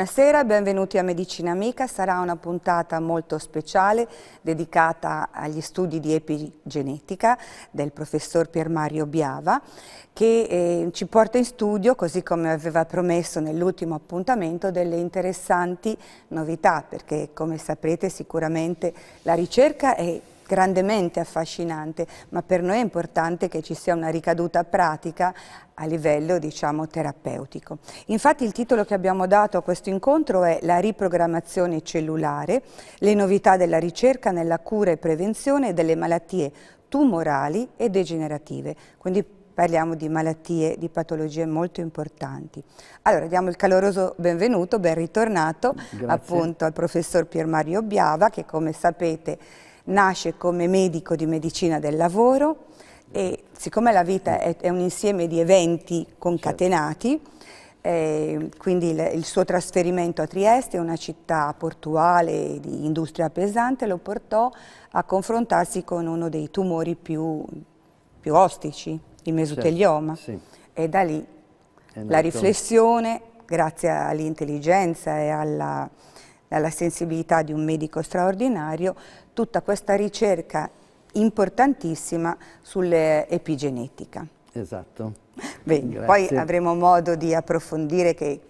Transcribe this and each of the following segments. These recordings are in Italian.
Buonasera, benvenuti a Medicina Amica. Sarà una puntata molto speciale dedicata agli studi di epigenetica del professor Pier Mario Biava che eh, ci porta in studio, così come aveva promesso nell'ultimo appuntamento, delle interessanti novità perché come saprete sicuramente la ricerca è grandemente affascinante, ma per noi è importante che ci sia una ricaduta pratica a livello diciamo, terapeutico. Infatti il titolo che abbiamo dato a questo incontro è La riprogrammazione cellulare, le novità della ricerca nella cura e prevenzione delle malattie tumorali e degenerative. Quindi parliamo di malattie, di patologie molto importanti. Allora diamo il caloroso benvenuto, ben ritornato Grazie. appunto al professor Pier Mario Biava che come sapete nasce come medico di medicina del lavoro e siccome la vita è, è un insieme di eventi concatenati, eh, quindi il, il, suo trasferimento a Trieste, una città portuale di industria pesante, lo portò a confrontarsi con uno dei tumori più, più ostici, il mesotelioma. Certo, sì. E da lì la riflessione, grazie all'intelligenza e alla, alla sensibilità di un medico straordinario, tutta questa ricerca importantissima sull'epigenetica. Esatto. Bene, poi avremo modo di approfondire che,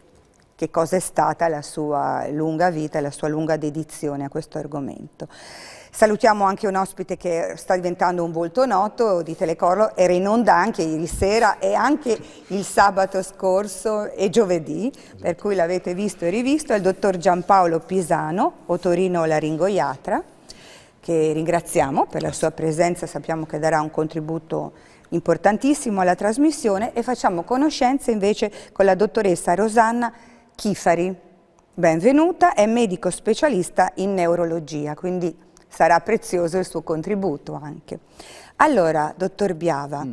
che cosa è stata la sua lunga vita la sua lunga dedizione a questo argomento. Salutiamo anche un ospite che sta diventando un volto noto di Telecorlo, era in onda anche ieri sera e anche il sabato scorso e giovedì, per cui l'avete visto e rivisto, è il dottor Giampaolo Pisano, otorino laringoiatra che ringraziamo per la sua presenza, sappiamo che darà un contributo importantissimo alla trasmissione e facciamo conoscenza invece con la dottoressa Rosanna Chifari. Benvenuta, è medico specialista in neurologia, quindi sarà prezioso il suo contributo anche. Allora, dottor Biava, mm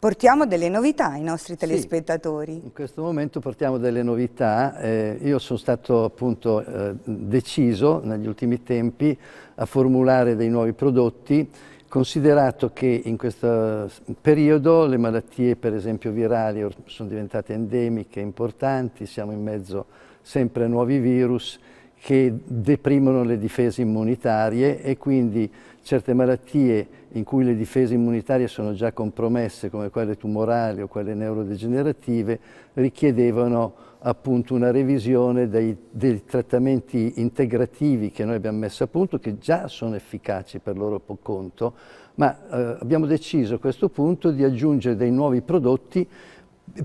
portiamo delle novità ai nostri telespettatori. Sì, in questo momento portiamo delle novità. Eh, io sono stato appunto eh, deciso negli ultimi tempi a formulare dei nuovi prodotti considerato che in questo periodo le malattie per esempio virali sono diventate endemiche, importanti, siamo in mezzo sempre a nuovi virus che deprimono le difese immunitarie e quindi certe malattie in cui le difese immunitarie sono già compromesse, come quelle tumorali o quelle neurodegenerative, richiedevano appunto una revisione dei, dei, trattamenti integrativi che noi abbiamo messo a punto, che già sono efficaci per loro conto, ma eh, abbiamo deciso a questo punto di aggiungere dei nuovi prodotti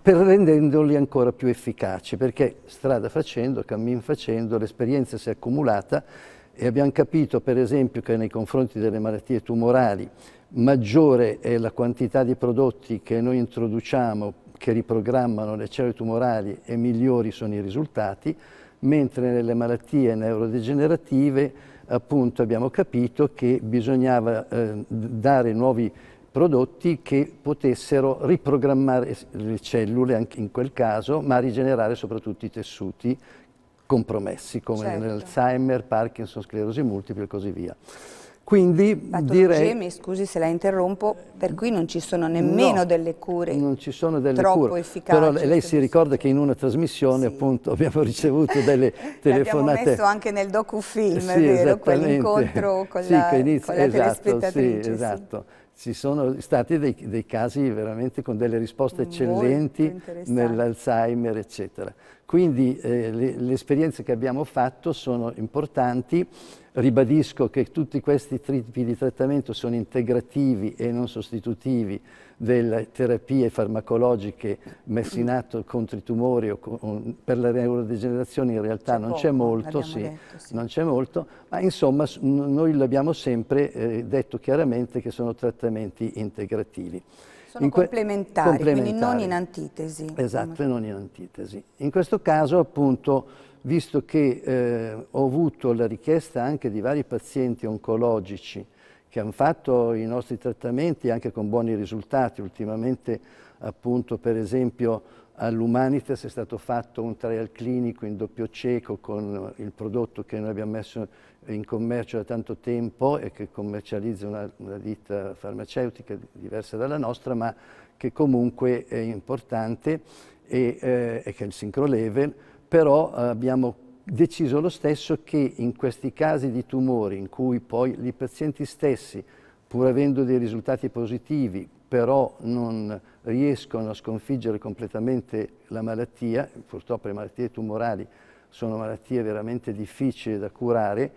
per rendendoli ancora più efficaci, perché strada facendo, cammin facendo, l'esperienza si è accumulata e abbiamo capito per esempio che nei confronti delle malattie tumorali maggiore è la quantità di prodotti che noi introduciamo che riprogrammano le cellule tumorali e migliori sono i risultati, mentre nelle malattie neurodegenerative appunto abbiamo capito che bisognava eh, dare nuovi prodotti che potessero riprogrammare le cellule anche in quel caso, ma rigenerare soprattutto i tessuti compromessi come certo. nell'Alzheimer, Parkinson, sclerosi multiple e così via. Quindi Patologie, direi... mi scusi se la interrompo, per cui non ci sono nemmeno no, delle cure non ci sono delle troppo cure. efficaci. Però lei si ricorda che in una trasmissione sì. appunto abbiamo ricevuto delle telefonate... L'abbiamo messo anche nel docufilm, sì, vero? Quell'incontro con, sì, la, con la esatto, telespettatrice. Sì, esatto ci sono stati dei, dei, casi veramente con delle risposte eccellenti nell'Alzheimer, eccetera. Quindi eh, le, le, esperienze che abbiamo fatto sono importanti. Ribadisco che tutti questi tipi di trattamento sono integrativi e non sostitutivi delle terapie farmacologiche messe in atto contro i tumori o con, per la neurodegenerazione in realtà non c'è molto, sì, detto, sì. non c'è molto, ma insomma noi l'abbiamo sempre eh, detto chiaramente che sono trattamenti integrativi. Sono in complementari, complementari, quindi non in antitesi. Diciamo. Esatto, come... non in antitesi. In questo caso appunto, visto che eh, ho avuto la richiesta anche di vari pazienti oncologici che hanno fatto i nostri trattamenti anche con buoni risultati. Ultimamente appunto per esempio all'Humanitas è stato fatto un trial clinico in doppio cieco con il prodotto che noi abbiamo messo in commercio da tanto tempo e che commercializza una, una ditta farmaceutica diversa dalla nostra ma che comunque è importante e eh, che è il sincro level però eh, abbiamo deciso lo stesso che in questi casi di tumori in cui poi i pazienti stessi, pur avendo dei risultati positivi, però non riescono a sconfiggere completamente la malattia, purtroppo le malattie tumorali sono malattie veramente difficili da curare,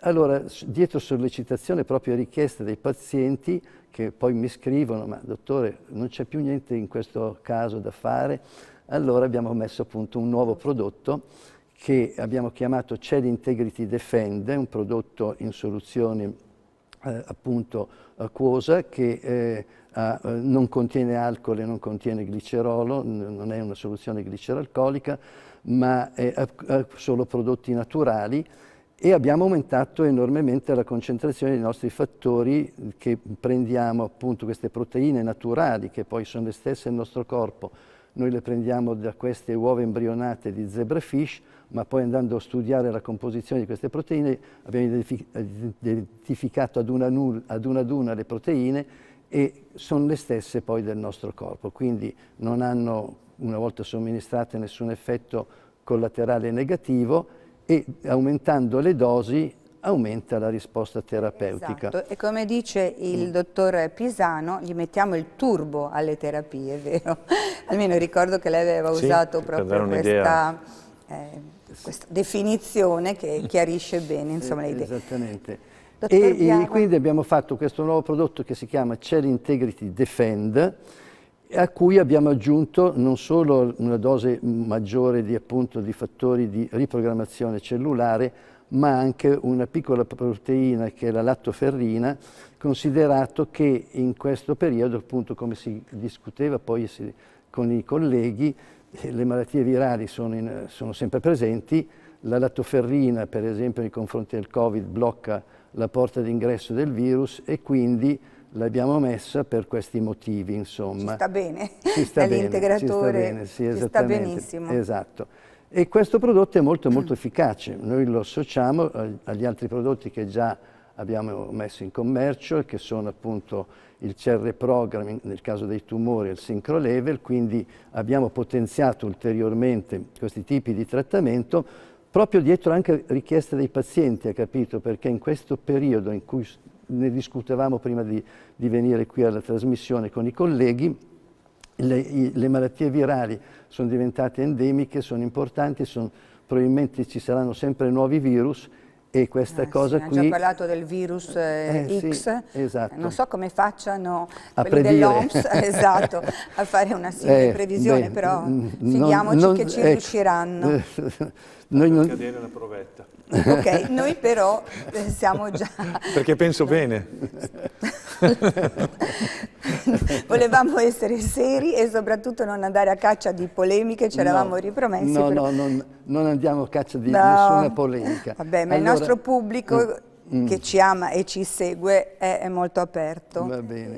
allora dietro sollecitazione proprio richiesta dei pazienti che poi mi scrivono ma dottore non c'è più niente in questo caso da fare, allora abbiamo messo a punto un nuovo prodotto che abbiamo chiamato CED Integrity Defend, un prodotto in soluzione eh, appunto acquosa che eh, ha, eh, non contiene alcol e non contiene glicerolo, non è una soluzione gliceralcolica, ma è, ha solo prodotti naturali e abbiamo aumentato enormemente la concentrazione dei nostri fattori che prendiamo appunto queste proteine naturali che poi sono le stesse nel nostro corpo, noi le prendiamo da queste uova embrionate di zebrafish, ma poi andando a studiare la composizione di queste proteine abbiamo identificato ad una ad una, ad una le proteine e sono le stesse poi del nostro corpo, quindi non hanno una volta somministrate nessun effetto collaterale negativo e aumentando le dosi aumenta la risposta terapeutica. Esatto. E come dice il mm. dottor Pisano, gli mettiamo il turbo alle terapie, vero? Almeno ricordo che lei aveva sì, usato proprio questa questa definizione che chiarisce bene insomma, le eh, idee. Esattamente. E, e, quindi abbiamo fatto questo nuovo prodotto che si chiama Cell Integrity Defend, a cui abbiamo aggiunto non solo una dose maggiore di, appunto, di fattori di riprogrammazione cellulare, ma anche una piccola proteina che è la lattoferrina, considerato che in questo periodo, appunto come si discuteva poi con i colleghi, eh, le malattie virali sono, in, sono sempre presenti, la lattoferrina per esempio nei confronti del Covid blocca la porta d'ingresso del virus e quindi l'abbiamo messa per questi motivi, insomma. Ci sta bene, si sta bene, ci sta sì, ci sta benissimo. Esatto. E questo prodotto è molto molto efficace, noi lo associamo agli altri prodotti che già abbiamo messo in commercio e che sono appunto il CR programming nel caso dei tumori e il sincro level, quindi abbiamo potenziato ulteriormente questi tipi di trattamento proprio dietro anche richieste dei pazienti, ha capito? Perché in questo periodo in cui ne discutevamo prima di, di venire qui alla trasmissione con i colleghi, le, i, le malattie virali sono diventate endemiche, sono importanti, sono, probabilmente ci saranno sempre nuovi virus e questa eh, cosa sì, qui... Abbiamo già parlato del virus eh, eh, X, sì, esatto. non so come facciano a quelli dell'OMS esatto, a fare una simile eh, previsione, beh, però fidiamoci non, non, che ci ecco. riusciranno. Noi non... cadere la provetta. Ok, noi però eh, siamo già... Perché penso bene. Volevamo essere seri e soprattutto non andare a caccia di polemiche, ce l'avevamo no, ripromessi. No, però... no, non, non, andiamo a caccia di no. nessuna polemica. Vabbè, ma allora... il nostro pubblico mm, mm. che ci ama e ci segue è, molto aperto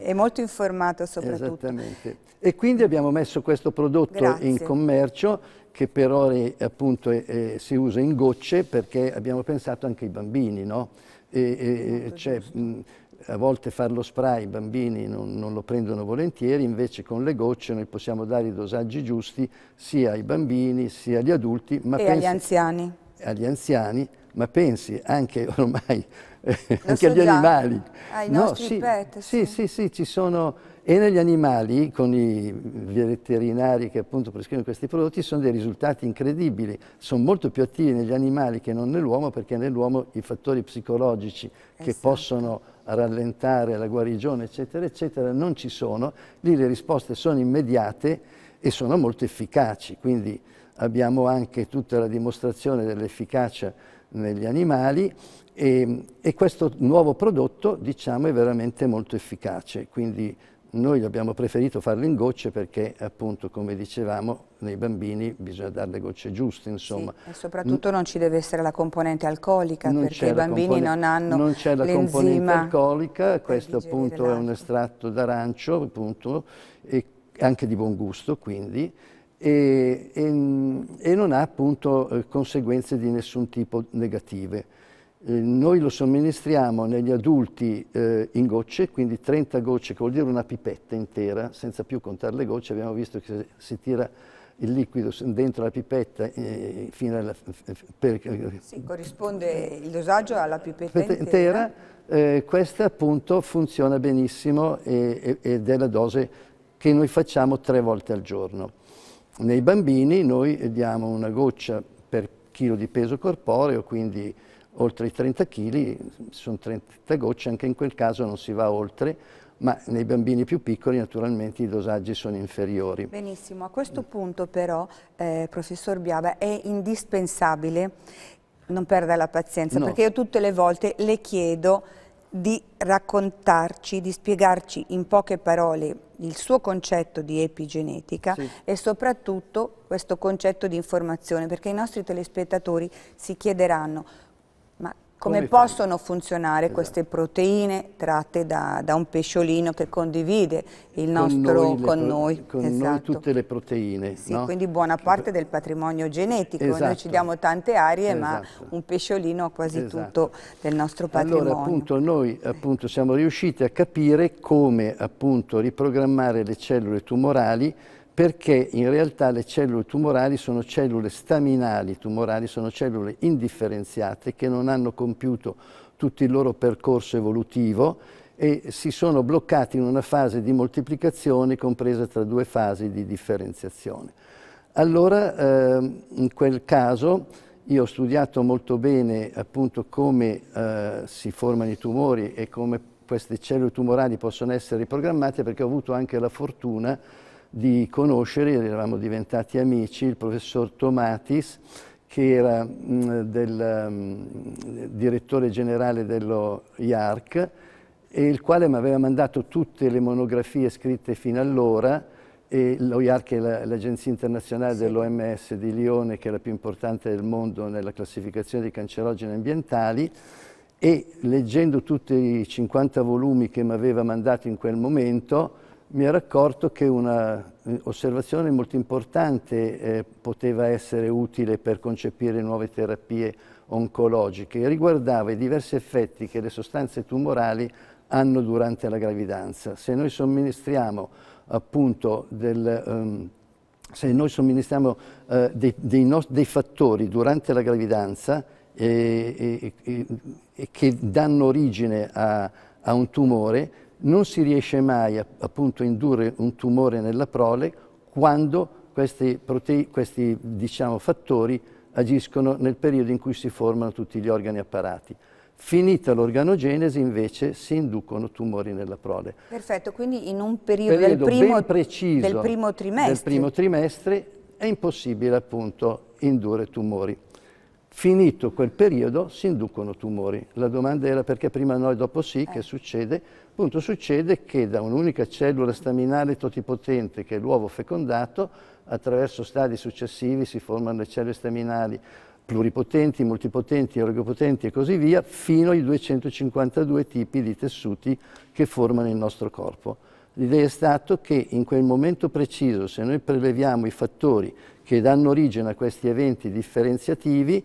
e molto informato soprattutto. Esattamente. E quindi abbiamo messo questo prodotto Grazie. in commercio che per ore appunto eh, si usa in gocce perché abbiamo pensato anche ai bambini, no? E, e, mh, a volte fare lo spray i bambini non, non, lo prendono volentieri, invece con le gocce noi possiamo dare i dosaggi giusti sia ai bambini sia agli adulti. Ma e agli anziani. Agli anziani ma pensi anche ormai eh, anche agli animali. Ai no, nostri sì, pet. Sì. sì, sì, sì, ci sono... E negli animali, con i veterinari che appunto prescrivono questi prodotti, sono dei risultati incredibili. Sono molto più attivi negli animali che non nell'uomo, perché nell'uomo i fattori psicologici esatto. che possono rallentare la guarigione, eccetera, eccetera, non ci sono. Lì le risposte sono immediate e sono molto efficaci. Quindi abbiamo anche tutta la dimostrazione dell'efficacia negli animali e, e questo nuovo prodotto diciamo, è veramente molto efficace, quindi noi abbiamo preferito farlo in gocce perché appunto come dicevamo nei bambini bisogna dare le gocce giuste insomma. Sì, e soprattutto non ci deve essere la componente alcolica non perché i bambini non hanno Non c'è la componente alcolica, questo appunto è un estratto d'arancio appunto e anche di buon gusto quindi e, e, e non ha appunto eh, conseguenze di nessun tipo negative. Eh, noi lo somministriamo negli adulti eh, in gocce, quindi 30 gocce, che vuol dire una pipetta intera, senza più contare le gocce, abbiamo visto che si tira il liquido dentro la pipetta eh, fino alla... Per, eh, sì, corrisponde il dosaggio alla pipetta intera. intera questa appunto funziona benissimo e, e, ed è la dose che noi facciamo tre volte al giorno. Nei bambini noi diamo una goccia per chilo di peso corporeo, quindi oltre i 30 kg, sono 30 gocce, anche in quel caso non si va oltre, ma nei bambini più piccoli naturalmente i dosaggi sono inferiori. Benissimo, a questo punto però, eh, professor Biaba, è indispensabile non perda la pazienza, no. perché io tutte le volte le chiedo di raccontarci, di spiegarci in poche parole il suo concetto di epigenetica sì. e soprattutto questo concetto di informazione, perché i nostri telespettatori si chiederanno come, Come possono fai? funzionare esatto. queste proteine tratte da, da, un pesciolino che condivide il con nostro noi, con noi? Con esatto. noi tutte le proteine. Sì, no? quindi buona parte del patrimonio genetico. Esatto. Noi ci diamo tante aree, ma esatto. un pesciolino ha quasi esatto. tutto del nostro patrimonio. Allora appunto noi appunto, siamo riusciti a capire come appunto, riprogrammare le cellule tumorali perché in realtà le cellule tumorali sono cellule staminali, tumorali sono cellule indifferenziate che non hanno compiuto tutto il loro percorso evolutivo e si sono bloccati in una fase di moltiplicazione compresa tra due fasi di differenziazione. Allora, eh, in quel caso, io ho studiato molto bene appunto come eh, si formano i tumori e come queste cellule tumorali possono essere riprogrammate perché ho avuto anche la fortuna di conoscere, eravamo diventati amici, il professor Tomatis, che era mh, mm, del mh, mm, direttore generale dello IARC, e il quale mi aveva mandato tutte le monografie scritte fino allora, e l'OIARC è l'agenzia internazionale dell'OMS di Lione, che è la più importante del mondo nella classificazione dei cancerogeni ambientali, e leggendo tutti i 50 volumi che mi aveva mandato in quel momento, mi ero accorto che un'osservazione eh, molto importante eh, poteva essere utile per concepire nuove terapie oncologiche riguardava i diversi effetti che le sostanze tumorali hanno durante la gravidanza. Se noi somministriamo appunto del... Um, se noi somministriamo eh, dei, dei, no, dei, fattori durante la gravidanza eh, che danno origine a, a un tumore, non si riesce mai a, appunto, a indurre un tumore nella prole quando questi, questi diciamo, fattori agiscono nel periodo in cui si formano tutti gli organi apparati. Finita l'organogenesi invece si inducono tumori nella prole. Perfetto, quindi in un periodo, periodo del, primo, preciso, del, primo del primo trimestre è impossibile appunto indurre tumori. Finito quel periodo si inducono tumori. La domanda era perché prima no e dopo sì, eh. che succede? Appunto succede che da un'unica cellula staminale totipotente, che è l'uovo fecondato, attraverso stadi successivi si formano le cellule staminali pluripotenti, multipotenti, oligopotenti e così via, fino ai 252 tipi di tessuti che formano il nostro corpo. L'idea è stata che in quel momento preciso, se noi preleviamo i fattori che danno origine a questi eventi differenziativi,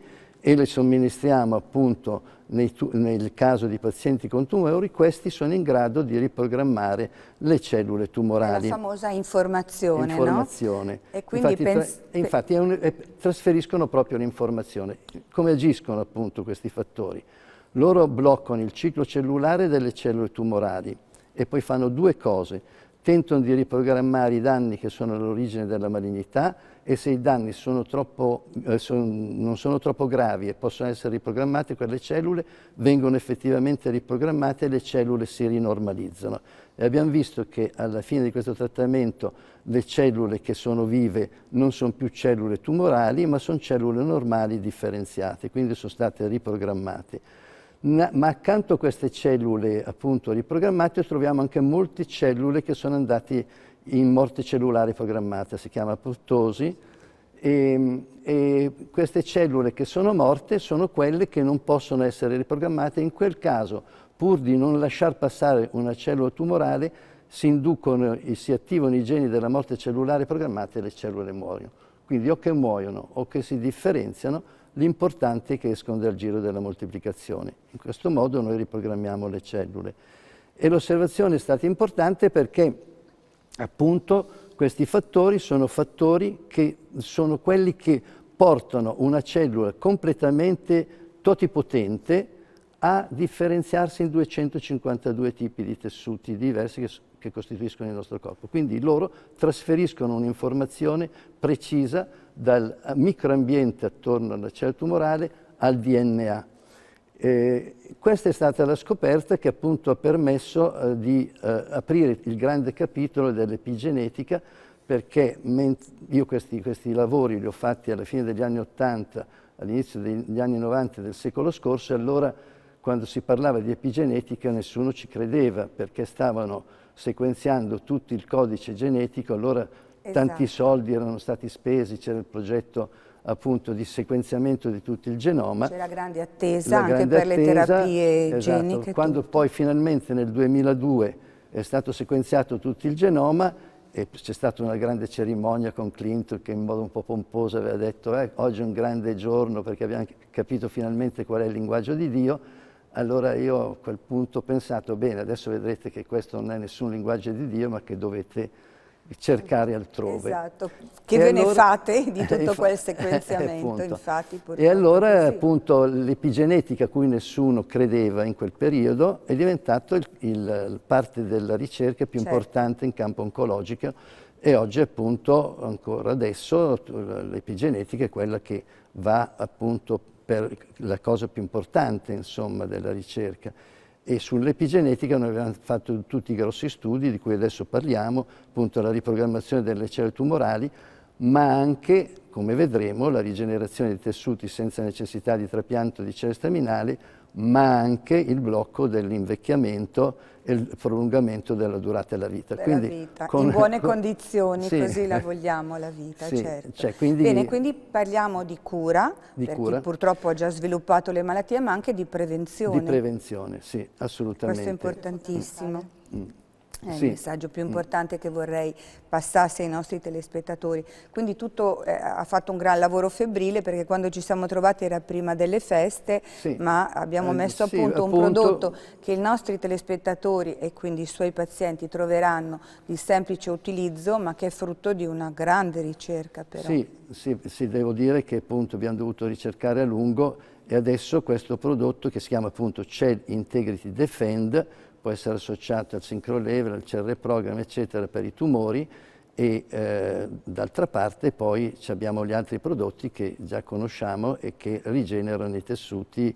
e le somministriamo appunto nel caso di pazienti con tumori, questi sono in grado di riprogrammare le cellule tumorali. È la famosa informazione, informazione. No? infatti, penso... tra infatti è un, è, trasferiscono proprio l'informazione. Come agiscono appunto questi fattori? Loro bloccano il ciclo cellulare delle cellule tumorali e poi fanno due cose. Tentano di riprogrammare i danni che sono all'origine della malignità e se i danni sono troppo, eh, sono, non sono troppo gravi e possono essere riprogrammati, quelle cellule vengono effettivamente riprogrammate e le cellule si rinormalizzano. E abbiamo visto che alla fine di questo trattamento le cellule che sono vive non sono più cellule tumorali, ma sono cellule normali differenziate, quindi sono state riprogrammate. Ma accanto a queste cellule appunto riprogrammate troviamo anche molte cellule che sono andate in morte cellulare programmata, si chiama apoptosi, e, e, queste cellule che sono morte sono quelle che non possono essere riprogrammate, in quel caso, pur di non lasciar passare una cellula tumorale, si inducono e si attivano i geni della morte cellulare programmata e le cellule muoiono. Quindi o che muoiono o che si differenziano, l'importante è che escono dal giro della moltiplicazione. In questo modo noi riprogrammiamo le cellule. E l'osservazione è stata importante perché appunto questi fattori sono fattori che sono quelli che portano una cellula completamente totipotente a differenziarsi in 252 tipi di tessuti diversi che, che costituiscono il nostro corpo. Quindi loro trasferiscono un'informazione precisa dal eh, microambiente attorno alla cellula tumorale al DNA eh, questa è stata la scoperta che appunto ha permesso eh, di eh, aprire il grande capitolo dell'epigenetica perché io questi, questi, lavori li ho fatti alla fine degli anni 80, all'inizio degli anni 90 del secolo scorso e allora quando si parlava di epigenetica nessuno ci credeva perché stavano sequenziando tutto il codice genetico, allora esatto. tanti soldi erano stati spesi, c'era il progetto appunto di sequenziamento di tutto il genoma. C'era grande attesa la anche grande per attesa, le terapie esatto, geniche. Quando tutto. poi finalmente nel 2002 è stato sequenziato tutto il genoma e c'è stata una grande cerimonia con Clinton che in modo un po' pomposo aveva detto eh, oggi è un grande giorno perché abbiamo capito finalmente qual è il linguaggio di Dio. Allora io a quel punto ho pensato, bene, adesso vedrete che questo non è nessun linguaggio di Dio, ma che dovete cercare altrove. Esatto. Che e ve allora... ne fate di tutto quel eh, sequenziamento, infatti, E allora così. appunto l'epigenetica a cui nessuno credeva in quel periodo è diventata il, il, parte della ricerca più certo. importante in campo oncologico e oggi appunto, ancora adesso, l'epigenetica è quella che va appunto per la cosa più importante insomma della ricerca e sull'epigenetica noi abbiamo fatto tutti i grossi studi di cui adesso parliamo, appunto la riprogrammazione delle cellule tumorali, ma anche, come vedremo, la rigenerazione dei tessuti senza necessità di trapianto di cellule staminali ma anche il blocco dell'invecchiamento e il prolungamento della durata della vita. Della quindi, vita. Con, in buone condizioni, sì. così la vogliamo la vita, sì, certo. cioè, quindi, Bene, quindi parliamo di cura, di per cura. chi purtroppo ha già sviluppato le malattie, ma anche di prevenzione. Di prevenzione, sì, assolutamente. Questo è importantissimo. Mm. È eh, sì. il messaggio più mm. importante che vorrei passasse ai nostri telespettatori. Quindi tutto eh, ha fatto un gran lavoro febbrile perché quando ci siamo trovati era prima delle feste, sì. ma abbiamo eh, messo a punto un prodotto che i nostri telespettatori e quindi i suoi pazienti troveranno di semplice utilizzo, ma che è frutto di una grande ricerca però. Sì, sì devo dire che appunto abbiamo dovuto ricercare a lungo e adesso questo prodotto che si chiama appunto CED Integrity Defend può essere associato al sincro level, al CR program, eccetera, per i tumori e eh, d'altra parte poi abbiamo gli altri prodotti che già conosciamo e che rigenerano i tessuti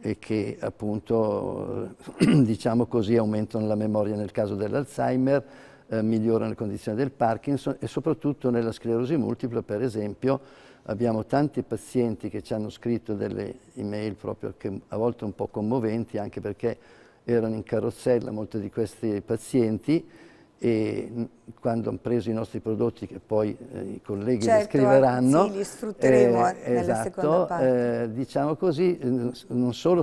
e che appunto, eh, diciamo così, aumentano la memoria nel caso dell'Alzheimer, eh, migliorano le condizioni del Parkinson e soprattutto nella sclerosi multipla, per esempio, abbiamo tanti pazienti che ci hanno scritto delle email proprio che a volte un po' commoventi, anche perché erano in carrozzella molti di questi pazienti e quando hanno preso i nostri prodotti che poi eh, i colleghi certo, descriveranno sì, li sfrutteremo eh, eh nella esatto, eh, diciamo così non solo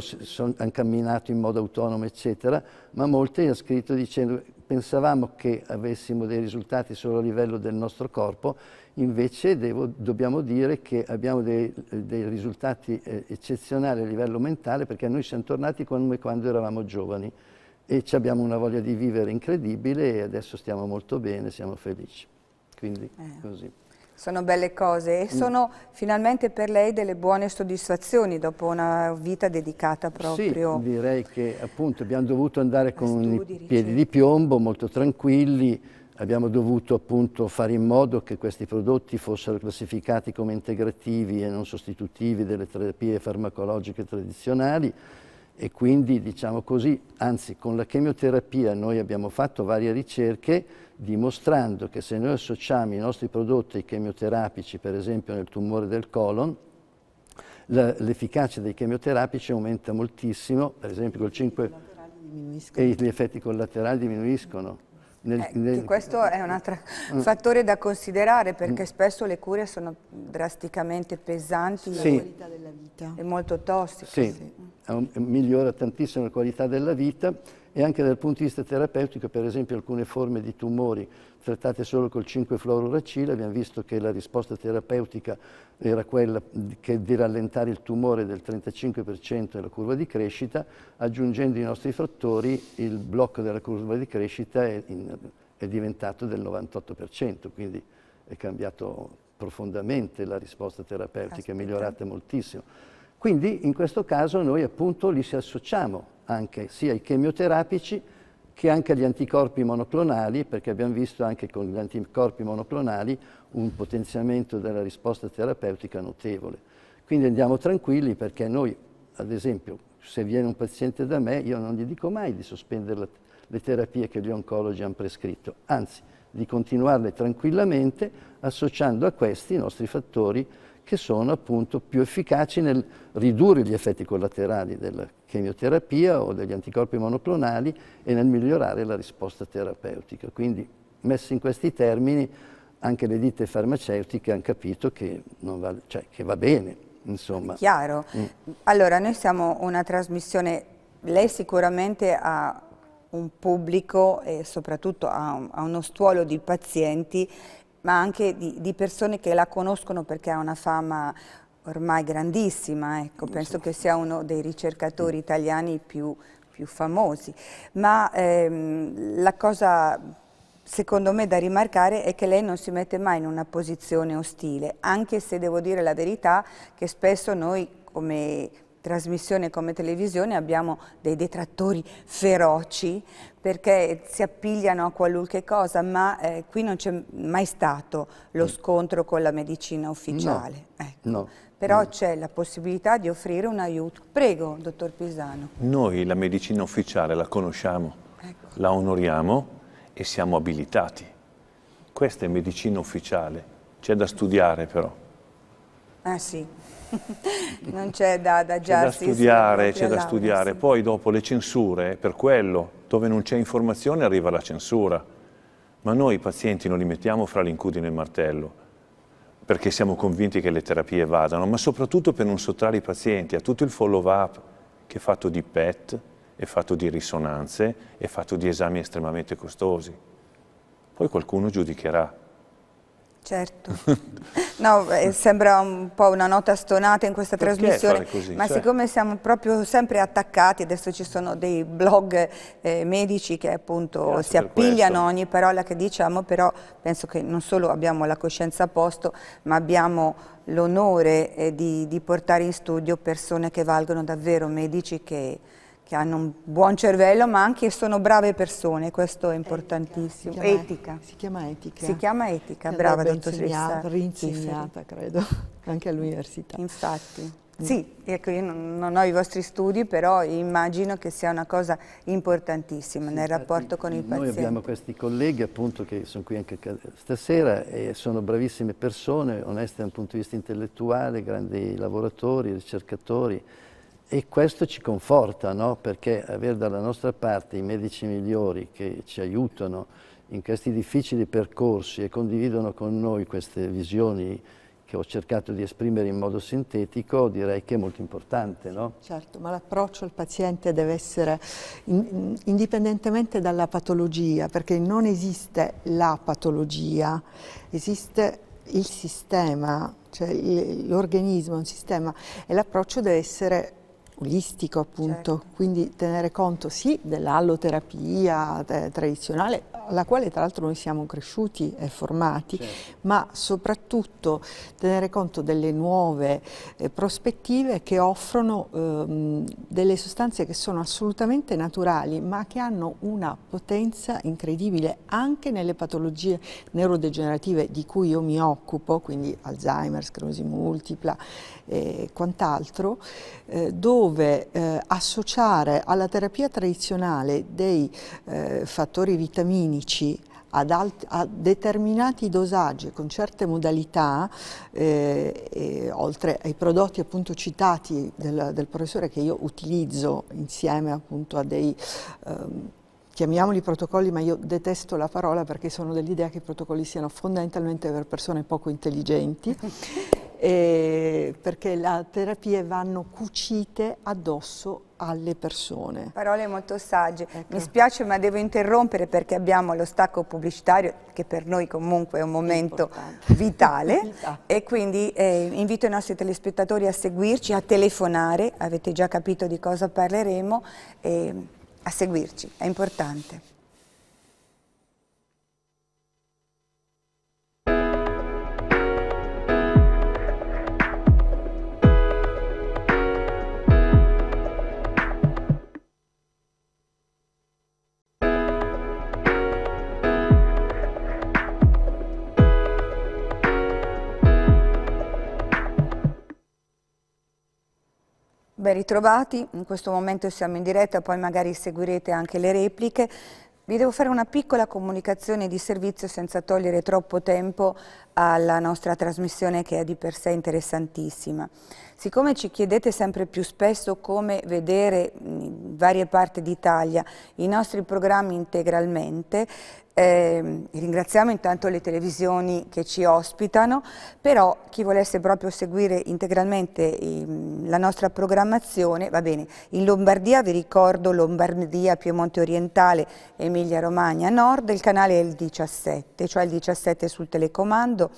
hanno camminato in modo autonomo eccetera ma molti hanno scritto dicendo pensavamo che avessimo dei risultati solo a livello del nostro corpo, invece devo, dobbiamo dire che abbiamo dei, dei risultati eh, eccezionali a livello mentale perché noi siamo tornati come quando eravamo giovani e abbiamo una voglia di vivere incredibile e adesso stiamo molto bene, siamo felici. Quindi eh. così. Sono belle cose e mm. sono mm. finalmente per lei delle buone soddisfazioni dopo una vita dedicata proprio. Sì, direi che appunto abbiamo dovuto andare con studi, i piedi di piombo, molto tranquilli, abbiamo dovuto appunto fare in modo che questi prodotti fossero classificati come integrativi e non sostitutivi delle terapie farmacologiche tradizionali e quindi diciamo così, anzi con la chemioterapia noi abbiamo fatto varie ricerche dimostrando che se noi associamo i nostri prodotti chemioterapici, per esempio nel tumore del colon, l'efficacia dei chemioterapici aumenta moltissimo, per esempio col 5 e gli effetti collaterali diminuiscono. Nel, eh, nel... Questo è un altro mm. fattore da considerare perché mm. spesso le cure sono drasticamente pesanti sì. e molto tossiche. Sì. Sì. migliora tantissimo la qualità della vita e anche dal punto di vista terapeutico, per esempio alcune forme di tumori trattate solo col 5-fluoruracile, abbiamo visto che la risposta terapeutica era quella di rallentare il tumore del 35% della curva di crescita, aggiungendo i nostri fattori il blocco della curva di crescita è, in, è diventato del 98%, quindi è cambiato profondamente la risposta terapeutica, è migliorata moltissimo. Quindi in questo caso noi appunto li si associamo anche sia ai chemioterapici che anche agli anticorpi monoclonali, perché abbiamo visto anche con gli anticorpi monoclonali un potenziamento della risposta terapeutica notevole. Quindi andiamo tranquilli perché noi, ad esempio, se viene un paziente da me, io non gli dico mai di sospendere le terapie che gli oncologi hanno prescritto, anzi di continuarle tranquillamente associando a questi i nostri fattori che sono appunto più efficaci nel ridurre gli effetti collaterali della chemioterapia o degli anticorpi monoclonali e nel migliorare la risposta terapeutica. Quindi, messo in questi termini, anche le ditte farmaceutiche hanno capito che, vale, cioè, che va bene. Insomma. Chiaro. Mm. Allora, noi siamo una trasmissione, lei sicuramente ha un pubblico e soprattutto ha uno stuolo di pazienti ma anche di, di persone che la conoscono perché ha una fama ormai grandissima, ecco, penso che sia uno dei ricercatori mm. italiani più, più famosi, ma ehm, la cosa secondo me da rimarcare è che lei non si mette mai in una posizione ostile, anche se devo dire la verità che spesso noi come trasmissione come televisione abbiamo dei detrattori feroci perché si appigliano a qualunque cosa, ma eh, qui non c'è mai stato lo mm. scontro con la medicina ufficiale. No. Ecco. no però no. c'è la possibilità di offrire un aiuto. Prego, dottor Pisano. Noi la medicina ufficiale la conosciamo, ecco. la onoriamo e siamo abilitati. Questa è medicina ufficiale, c'è da studiare però. Ah sì. non c'è da adagiarsi. C'è da studiare, c'è da studiare. Sì. Poi dopo le censure, per quello, dove non c'è informazione arriva la censura. Ma noi i pazienti non li mettiamo fra l'incudine e il martello, perché siamo convinti che le terapie vadano, ma soprattutto per non sottrarre i pazienti a tutto il follow-up che è fatto di PET, è fatto di risonanze, è fatto di esami estremamente costosi. Poi qualcuno giudicherà. Certo, no, sembra un po' una nota stonata in questa Perché trasmissione, così, ma cioè... siccome siamo proprio sempre attaccati, adesso ci sono dei blog eh, medici che appunto Grazie si appigliano ogni parola che diciamo, però penso che non solo abbiamo la coscienza a posto, ma abbiamo l'onore eh, di, di portare in studio persone che valgono davvero, medici che che hanno un buon cervello ma anche sono brave persone, questo è importantissimo. Etica. Si chiama etica. Si chiama etica, si chiama etica. brava dottoressa. Rinsegnata, credo, anche all'università. Infatti. Mm. Sì, ecco, io non, ho i vostri studi, però immagino che sia una cosa importantissima sì, nel rapporto con il noi paziente. Noi abbiamo questi colleghi appunto che sono qui anche stasera e sono bravissime persone, oneste dal punto di vista intellettuale, grandi lavoratori, ricercatori, e questo ci conforta, no? perché avere dalla nostra parte i medici migliori che ci aiutano in questi difficili percorsi e condividono con noi queste visioni che ho cercato di esprimere in modo sintetico, direi che è molto importante. No? Certo, ma l'approccio al paziente deve essere in, indipendentemente dalla patologia, perché non esiste la patologia, esiste il sistema, cioè l'organismo, un sistema, e l'approccio deve essere oculistico appunto, certo. quindi tenere conto sì dell'alloterapia eh, tradizionale, alla quale tra l'altro noi siamo cresciuti e formati, certo. ma soprattutto tenere conto delle nuove eh, prospettive che offrono ehm, delle sostanze che sono assolutamente naturali, ma che hanno una potenza incredibile anche nelle patologie neurodegenerative di cui io mi occupo, quindi Alzheimer, sclerosi multipla e eh, quant'altro, eh, dove dove eh, associare alla terapia tradizionale dei eh, fattori vitaminici a determinati dosaggi con certe modalità, eh, oltre ai prodotti appunto citati del, del, professore che io utilizzo insieme appunto a dei... Ehm, chiamiamoli protocolli, ma io detesto la parola perché sono dell'idea che i protocolli siano fondamentalmente per persone poco intelligenti. eh, perché le terapie vanno cucite addosso alle persone. Parole molto sagge. Ecco. Mi spiace ma devo interrompere perché abbiamo lo stacco pubblicitario che per noi comunque è un momento Importante. vitale esatto. e quindi eh, invito i nostri telespettatori a seguirci, a telefonare, avete già capito di cosa parleremo, eh, a seguirci, è importante. Ben ritrovati, in questo momento siamo in diretta, poi magari seguirete anche le repliche. Vi devo fare una piccola comunicazione di servizio senza togliere troppo tempo alla nostra trasmissione che è di per sé interessantissima. Siccome ci chiedete sempre più spesso come vedere in mm, varie parti d'Italia i nostri programmi integralmente, eh, ringraziamo intanto le televisioni che ci ospitano, però chi volesse proprio seguire integralmente in, ehm, la nostra programmazione, va bene, in Lombardia vi ricordo Lombardia, Piemonte Orientale, Emilia Romagna Nord, il canale è il 17, cioè il 17 sul telecomando, grado.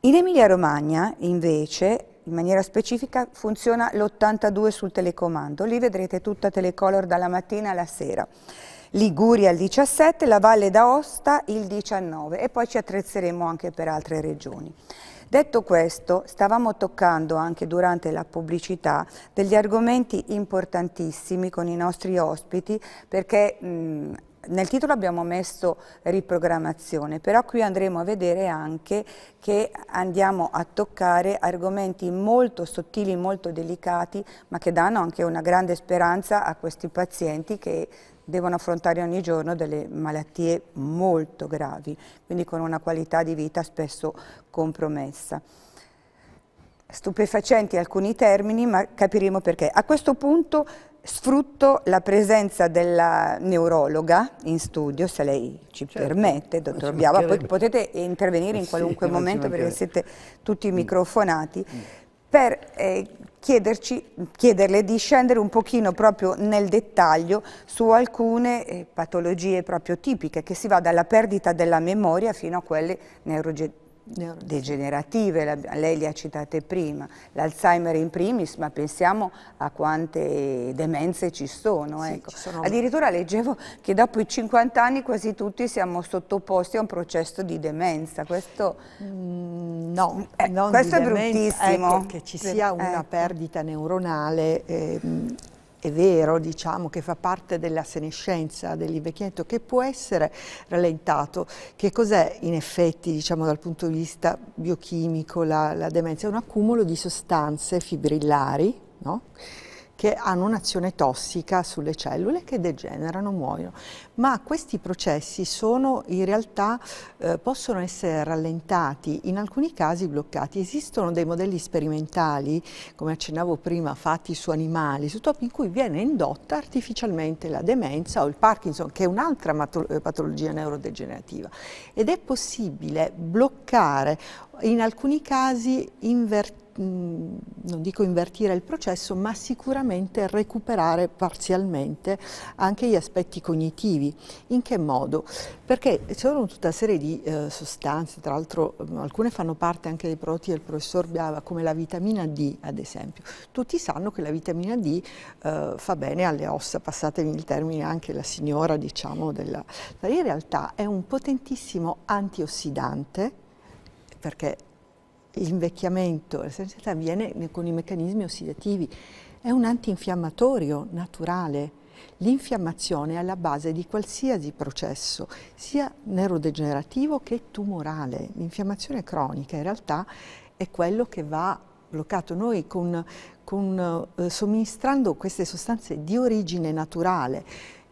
In Emilia-Romagna, invece, in maniera specifica, funziona l'82 sul telecomando. Lì vedrete tutta Telecolor dalla mattina alla sera. Liguria il 17, la Valle d'Aosta il 19 e poi ci attrezzeremo anche per altre regioni. Detto questo, stavamo toccando anche durante la pubblicità degli argomenti importantissimi con i nostri ospiti perché mh, nel titolo abbiamo messo riprogrammazione, però qui andremo a vedere anche che andiamo a toccare argomenti molto sottili, molto delicati, ma che danno anche una grande speranza a questi pazienti che devono affrontare ogni giorno delle malattie molto gravi, quindi con una qualità di vita spesso compromessa. Stupefacenti alcuni termini, ma capiremo perché. A questo punto sfrutto la presenza della neurologa in studio, se lei ci certo, permette, dottor Biava, potete intervenire in qualunque sì, momento perché siete tutti mm. microfonati, mm. per eh, chiederle di scendere un pochino proprio nel dettaglio su alcune eh, patologie proprio tipiche, che si va dalla perdita della memoria fino a quelle neurogenetiche degenerative, lei le ha citate prima, l'Alzheimer in primis, ma pensiamo a quante demenze ci sono. Sì, ecco. ci sono. Addirittura leggevo che dopo i 50 anni quasi tutti siamo sottoposti a un processo di demenza. Questo, mm, no, mm, eh, questo è demenza, ecco, bruttissimo. Ecco, che ci sia una ecco. perdita neuronale. Eh, è vero, diciamo, che fa parte della senescenza dell'invecchiamento, che può essere rallentato. Che cos'è in effetti, diciamo, dal punto di vista biochimico la, la demenza? È un accumulo di sostanze fibrillari, no? che hanno un'azione tossica sulle cellule che degenerano, muoiono. Ma questi processi sono in realtà eh, possono essere rallentati, in alcuni casi bloccati. Esistono dei modelli sperimentali, come accennavo prima, fatti su animali, su topi in cui viene indotta artificialmente la demenza o il Parkinson, che è un'altra eh, patologia neurodegenerativa. Ed è possibile bloccare, in alcuni casi invertire non dico invertire il processo, ma sicuramente recuperare parzialmente anche gli aspetti cognitivi. In che modo? Perché ci sono tutta una serie di eh, sostanze, tra l'altro alcune fanno parte anche dei prodotti del professor Biava, come la vitamina D ad esempio. Tutti sanno che la vitamina D eh, fa bene alle ossa, passatemi il termine anche la signora diciamo della... In realtà è un potentissimo antiossidante perché l'invecchiamento, la sensibilità avviene con i meccanismi ossidativi, è un antinfiammatorio naturale. L'infiammazione è alla base di qualsiasi processo, sia neurodegenerativo che tumorale. L'infiammazione cronica in realtà è quello che va bloccato. Noi con, con, eh, somministrando queste sostanze di origine naturale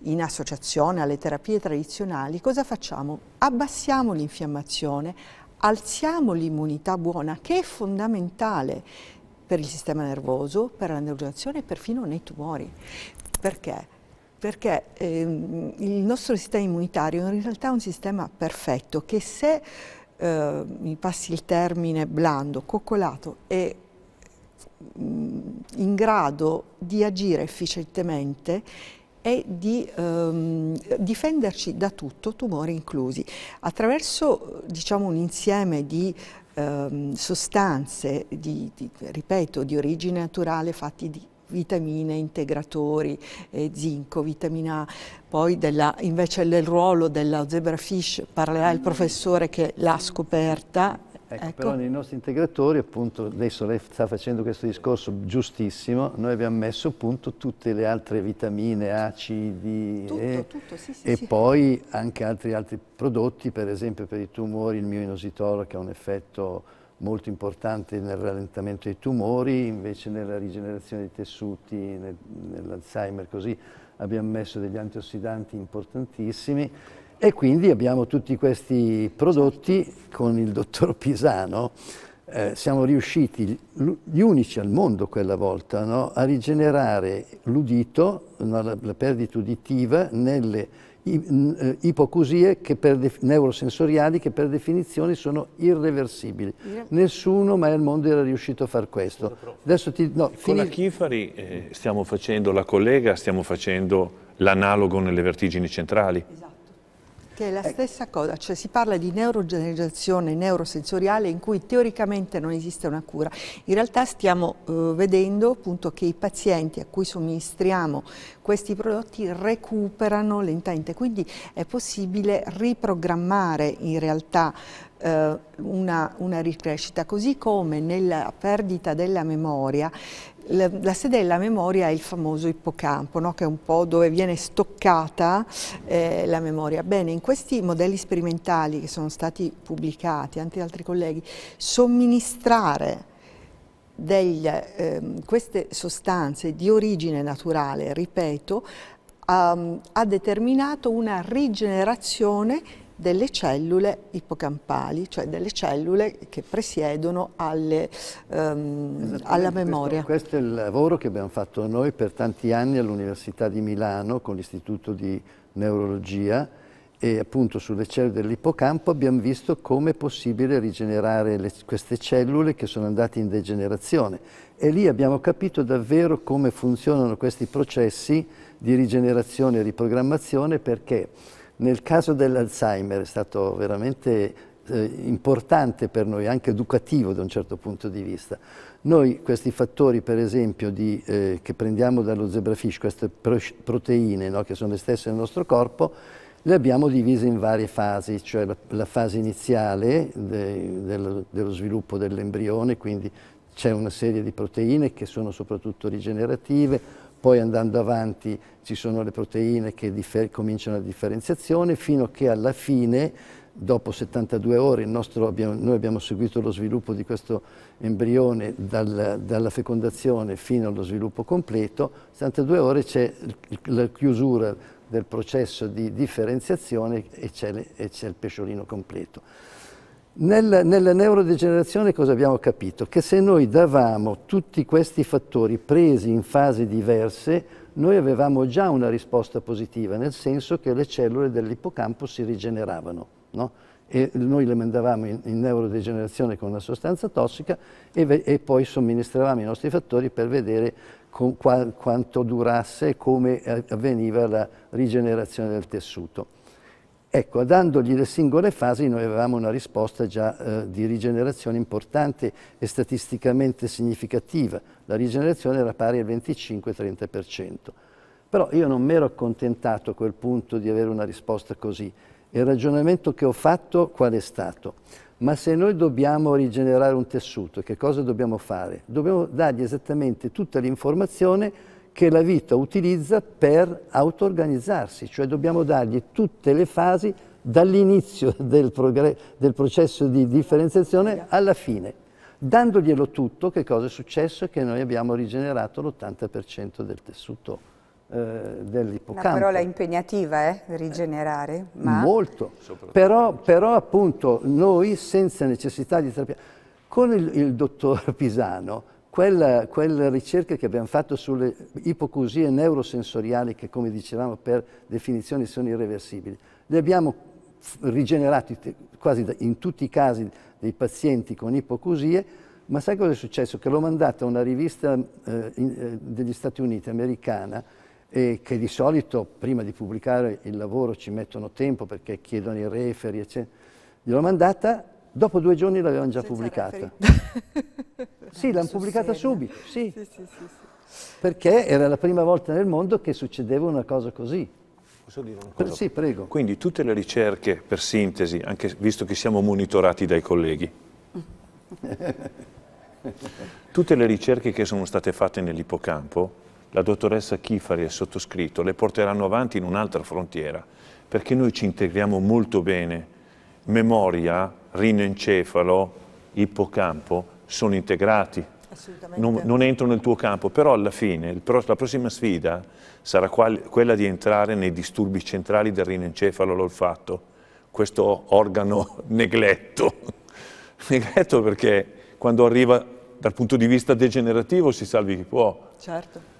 in associazione alle terapie tradizionali, cosa facciamo? Abbassiamo l'infiammazione, alziamo l'immunità buona che è fondamentale per il sistema nervoso, per la neurogestazione e perfino nei tumori. Perché? Perché ehm, il nostro sistema immunitario in realtà è un sistema perfetto che se, eh, mi passi il termine blando, coccolato e mm, in grado di agire efficientemente è di ehm, difenderci da tutto, tumori inclusi, attraverso diciamo, un insieme di ehm, sostanze, di, di, ripeto, di origine naturale fatti di vitamine, integratori, eh, zinco, vitamina A, poi della, invece del ruolo della zebrafish parlerà il mm. professore che l'ha scoperta Ecco, ecco. Però nei nostri integratori, appunto, adesso lei sta facendo questo discorso giustissimo, noi abbiamo messo appunto tutte le altre vitamine, acidi tutto, E, eh, tutto, sì, sì, e sì. poi anche altri, altri prodotti, per esempio per i tumori il mio inositolo che ha un effetto molto importante nel rallentamento dei tumori, invece nella rigenerazione dei tessuti, nel, nell'Alzheimer così, abbiamo messo degli antiossidanti importantissimi e quindi abbiamo tutti questi prodotti con il dottor Pisano, eh, siamo riusciti, gli unici al mondo quella volta, no, a rigenerare l'udito, la, la perdita uditiva, nelle eh, ipocusie che neurosensoriali che per definizione sono irreversibili. Yeah. Nessuno mai al mondo era riuscito a far questo. Adesso ti, no, Con la Chifari eh, stiamo facendo la collega, stiamo facendo l'analogo nelle vertigini centrali. Esatto. Che è la eh. stessa cosa, cioè si parla di neurogenerazione neurosensoriale in cui teoricamente non esiste una cura. In realtà stiamo eh, vedendo appunto che i pazienti a cui somministriamo questi prodotti recuperano lentamente, quindi è possibile riprogrammare in realtà eh, una, una ricrescita, così come nella perdita della memoria la, la, sede della memoria è il famoso ippocampo, no? che è un po' dove viene stoccata eh, la memoria. Bene, in questi modelli sperimentali che sono stati pubblicati anche da altri colleghi, somministrare degli, eh, queste sostanze di origine naturale, ripeto, um, ha determinato una rigenerazione delle cellule ipocampali, cioè delle cellule che presiedono alle, um, alla memoria. Questo, questo, è il lavoro che abbiamo fatto noi per tanti anni all'Università di Milano con l'Istituto di Neurologia e appunto sulle cellule dell'ippocampo abbiamo visto come è possibile rigenerare le, queste cellule che sono andate in degenerazione e lì abbiamo capito davvero come funzionano questi processi di rigenerazione e riprogrammazione perché nel caso dell'Alzheimer è stato veramente eh, importante per noi, anche educativo da un certo punto di vista. Noi questi fattori per esempio di, eh, che prendiamo dallo zebrafish, queste proteine no, che sono le stesse nel nostro corpo, le abbiamo divise in varie fasi, cioè la, la fase iniziale de, dello, dello sviluppo dell'embrione, quindi c'è una serie di proteine che sono soprattutto rigenerative, poi andando avanti ci sono le proteine che cominciano la differenziazione fino a che alla fine dopo 72 ore nostro, abbiamo, noi abbiamo seguito lo sviluppo di questo embrione dal, dalla fecondazione fino allo sviluppo completo, 72 ore c'è la chiusura del processo di differenziazione e c'è il pesciolino completo. Nel, nella neurodegenerazione cosa abbiamo capito? Che se noi davamo tutti questi fattori presi in fasi diverse, noi avevamo già una risposta positiva, nel senso che le cellule dell'ippocampo si rigeneravano. No? E noi le mandavamo in, in, neurodegenerazione con una sostanza tossica e, e, poi somministravamo i nostri fattori per vedere con, qua, quanto durasse e come eh, avveniva la rigenerazione del tessuto. Ecco, dandogli le singole fasi noi avevamo una risposta già eh, di rigenerazione importante e statisticamente significativa. La rigenerazione era pari al 25-30%. Però io non mi ero accontentato a quel punto di avere una risposta così. Il ragionamento che ho fatto qual è stato? Ma se noi dobbiamo rigenerare un tessuto, che cosa dobbiamo fare? Dobbiamo dargli esattamente tutta l'informazione che la vita utilizza per auto-organizzarsi, cioè dobbiamo dargli tutte le fasi dall'inizio del, del, processo di differenziazione alla fine. Dandoglielo tutto, che cosa è successo? Che noi abbiamo rigenerato l'80% del tessuto eh, dell'ippocampo. Una parola impegnativa, eh? Rigenerare. Ma... Molto. Però, però, appunto noi senza necessità di terapia... Con il, il dottor Pisano quella, quella, ricerca che abbiamo fatto sulle ipocusie neurosensoriali che come dicevamo per definizione sono irreversibili, le abbiamo rigenerate quasi in tutti i casi dei pazienti con ipocusie, ma sai cosa è successo? Che l'ho mandata a una rivista eh, in, eh, degli Stati Uniti americana eh, che di solito prima di pubblicare il lavoro ci mettono tempo perché chiedono i referi, eccetera. Gliel'ho mandata Dopo due giorni l'avevano già Senza pubblicata. sì, l'hanno pubblicata subito, sì. Sì, sì, sì. Perché era la prima volta nel mondo che succedeva una cosa così. Posso dire una cosa? Sì, prego. Quindi tutte le ricerche, per sintesi, anche visto che siamo monitorati dai colleghi, tutte le ricerche che sono state fatte nell'ippocampo, la dottoressa Chifari ha sottoscritto le porteranno avanti in un'altra frontiera, perché noi ci integriamo molto bene memoria, rinencefalo, ippocampo sono integrati. Non, non entro nel tuo campo, però alla fine il, la prossima sfida sarà qual, quella di entrare nei disturbi centrali del rinencefalo l'olfatto, questo organo negletto. negletto perché quando arriva dal punto di vista degenerativo si salvi chi può. Certo.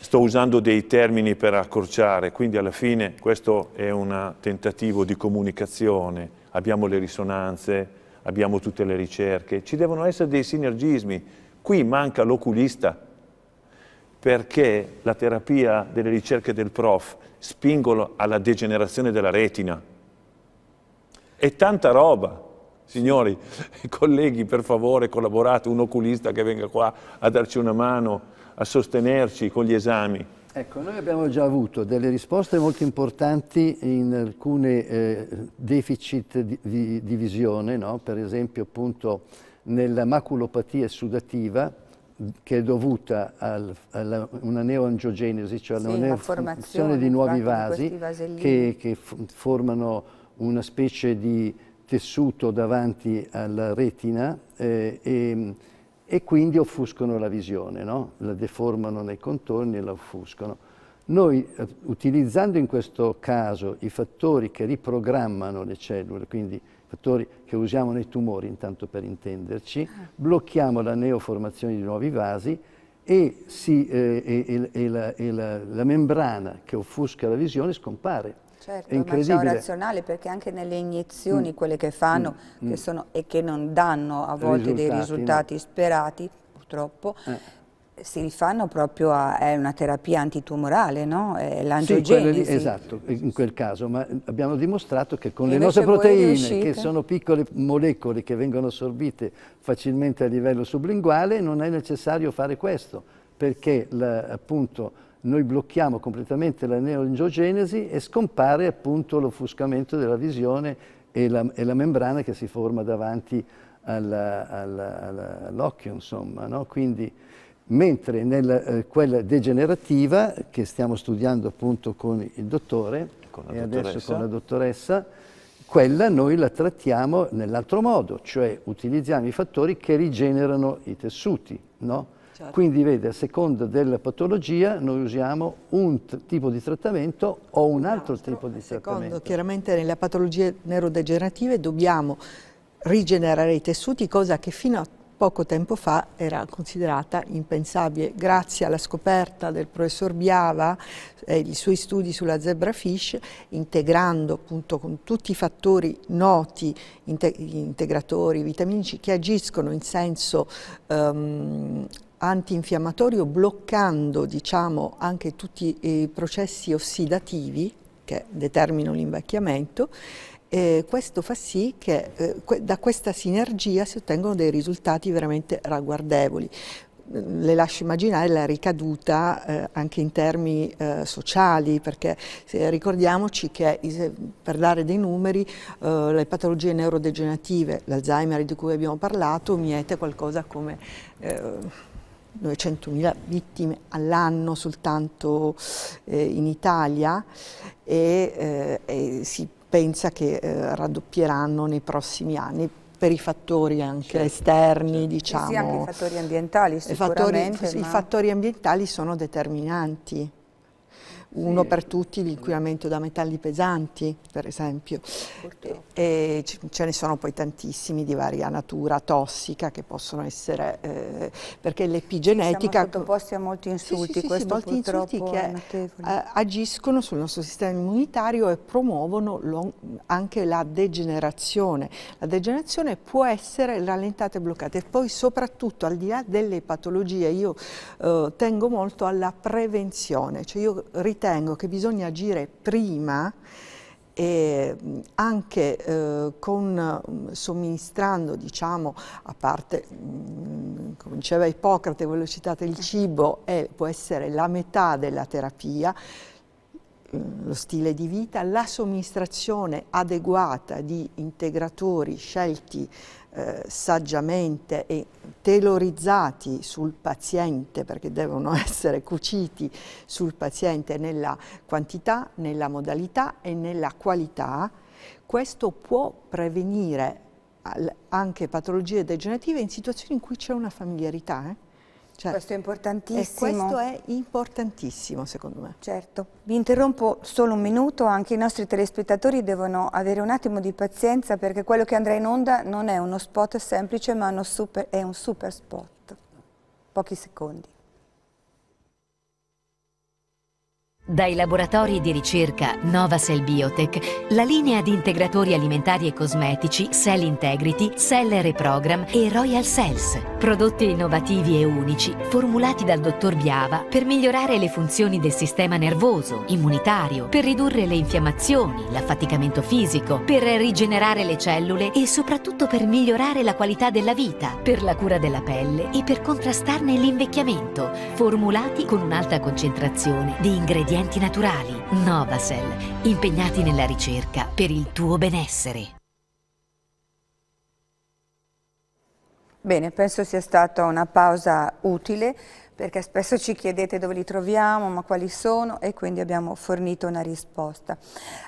Sto usando dei termini per accorciare, quindi alla fine questo è un tentativo di comunicazione abbiamo le risonanze, abbiamo tutte le ricerche, ci devono essere dei sinergismi. Qui manca l'oculista, perché la terapia delle ricerche del prof spingono alla degenerazione della retina. È tanta roba. Signori, colleghi, per favore collaborate, un oculista che venga qua a darci una mano, a sostenerci con gli esami. Ecco, noi abbiamo già avuto delle risposte molto importanti in alcune eh, deficit di, di, di visione, no? per esempio appunto nella maculopatia sudativa che è dovuta a al, una neoangiogenesi, cioè sì, alla neoformazione di nuovi vasi che, che formano una specie di tessuto davanti alla retina eh, e e quindi offuscono la visione, no? la deformano nei contorni e la offuscono. Noi, eh, utilizzando in questo caso i fattori che riprogrammano le cellule, quindi fattori che usiamo nei tumori, intanto per intenderci, ah. blocchiamo la neoformazione di nuovi vasi e, si, eh, e, e, la, e la, la membrana che offusca la visione scompare. Certo, incredibile. ma c'è un razionale perché anche nelle iniezioni, mm. quelle che fanno mm. che sono, e che non danno a volte risultati, dei risultati no? sperati, purtroppo, eh si rifanno proprio a è una terapia antitumorale, no? È l'angiogenesi. Sì, esatto, in quel caso, ma abbiamo dimostrato che con Invece le nostre proteine, che sono piccole molecole che vengono assorbite facilmente a livello sublinguale, non è necessario fare questo, perché la, appunto noi blocchiamo completamente la neoangiogenesi e scompare appunto l'offuscamento della visione e la, e la, membrana che si forma davanti all'occhio, insomma. No? Quindi, mentre nella, eh, quella degenerativa, che stiamo studiando appunto con il dottore, con e adesso con la dottoressa, quella noi la trattiamo nell'altro modo, cioè utilizziamo i fattori che rigenerano i tessuti, no? Certo. Quindi vede, a seconda della patologia noi usiamo un tipo di trattamento o un altro, altro tipo di secondo, trattamento. Chiaramente nelle patologie neurodegenerative dobbiamo rigenerare i tessuti, cosa che fino a poco tempo fa era considerata impensabile. Grazie alla scoperta del professor Biava e eh, i suoi studi sulla zebrafish, integrando appunto con tutti i fattori noti, integratori, vitaminici, che agiscono in senso ehm, antinfiammatorio bloccando diciamo, anche tutti i processi ossidativi che determinano l'invecchiamento. Eh, questo fa sì che eh, da questa sinergia si ottengano dei risultati veramente ragguardevoli mm, le lascio immaginare la ricaduta eh, anche in termini eh, sociali, perché se, ricordiamoci che per dare dei numeri eh, le patologie neurodegenerative, l'Alzheimer di cui abbiamo parlato, miete qualcosa come eh, 900.000 vittime all'anno soltanto eh, in Italia e, eh, e, si pensa che eh, raddoppieranno nei prossimi anni per i fattori anche certo, esterni, certo. diciamo. sì, anche i fattori ambientali sicuramente. I fattori, ma... I fattori ambientali sono determinanti uno sì. per tutti l'inquinamento da metalli pesanti, per esempio. E, ce ne sono poi tantissimi di varia natura tossica che possono essere, eh, perché l'epigenetica... Siamo sottoposti a molti insulti, sì, sì, questo molti insulti che eh, agiscono sul nostro sistema immunitario e promuovono anche la degenerazione. La degenerazione può essere rallentata e bloccata e poi soprattutto al di là delle patologie io eh, tengo molto alla prevenzione, cioè io ritengo ritengo che bisogna agire prima e anche eh, con, somministrando, diciamo, a parte, mh, come diceva Ippocrate, quello citato, il cibo è, può essere la metà della terapia, lo stile di vita, la somministrazione adeguata di integratori scelti eh, saggiamente e telorizzati sul paziente, perché devono essere cuciti sul paziente nella quantità, nella modalità e nella qualità, questo può prevenire anche patologie degenerative in situazioni in cui c'è una familiarità. Eh? Certo. Questo è importantissimo. E questo è importantissimo secondo me. Certo. Vi interrompo solo un minuto, anche i nostri telespettatori devono avere un attimo di pazienza perché quello che andrà in onda non è uno spot semplice ma super, è un super spot. Pochi secondi. Dai laboratori di ricerca Novacell Biotech, la linea di integratori alimentari e cosmetici Cell Integrity, Cell Reprogram e Royal Cells. Prodotti innovativi e unici, formulati dal dottor Biava per migliorare le funzioni del sistema nervoso, immunitario, per ridurre le infiammazioni, l'affaticamento fisico, per rigenerare le cellule e soprattutto per migliorare la qualità della vita, per la cura della pelle e per contrastarne l'invecchiamento. Formulati con un'alta concentrazione di ingredienti ingredienti naturali. Novacell, impegnati nella ricerca per il tuo benessere. Bene, penso sia stata una pausa utile perché spesso ci chiedete dove li troviamo, ma quali sono e quindi abbiamo fornito una risposta.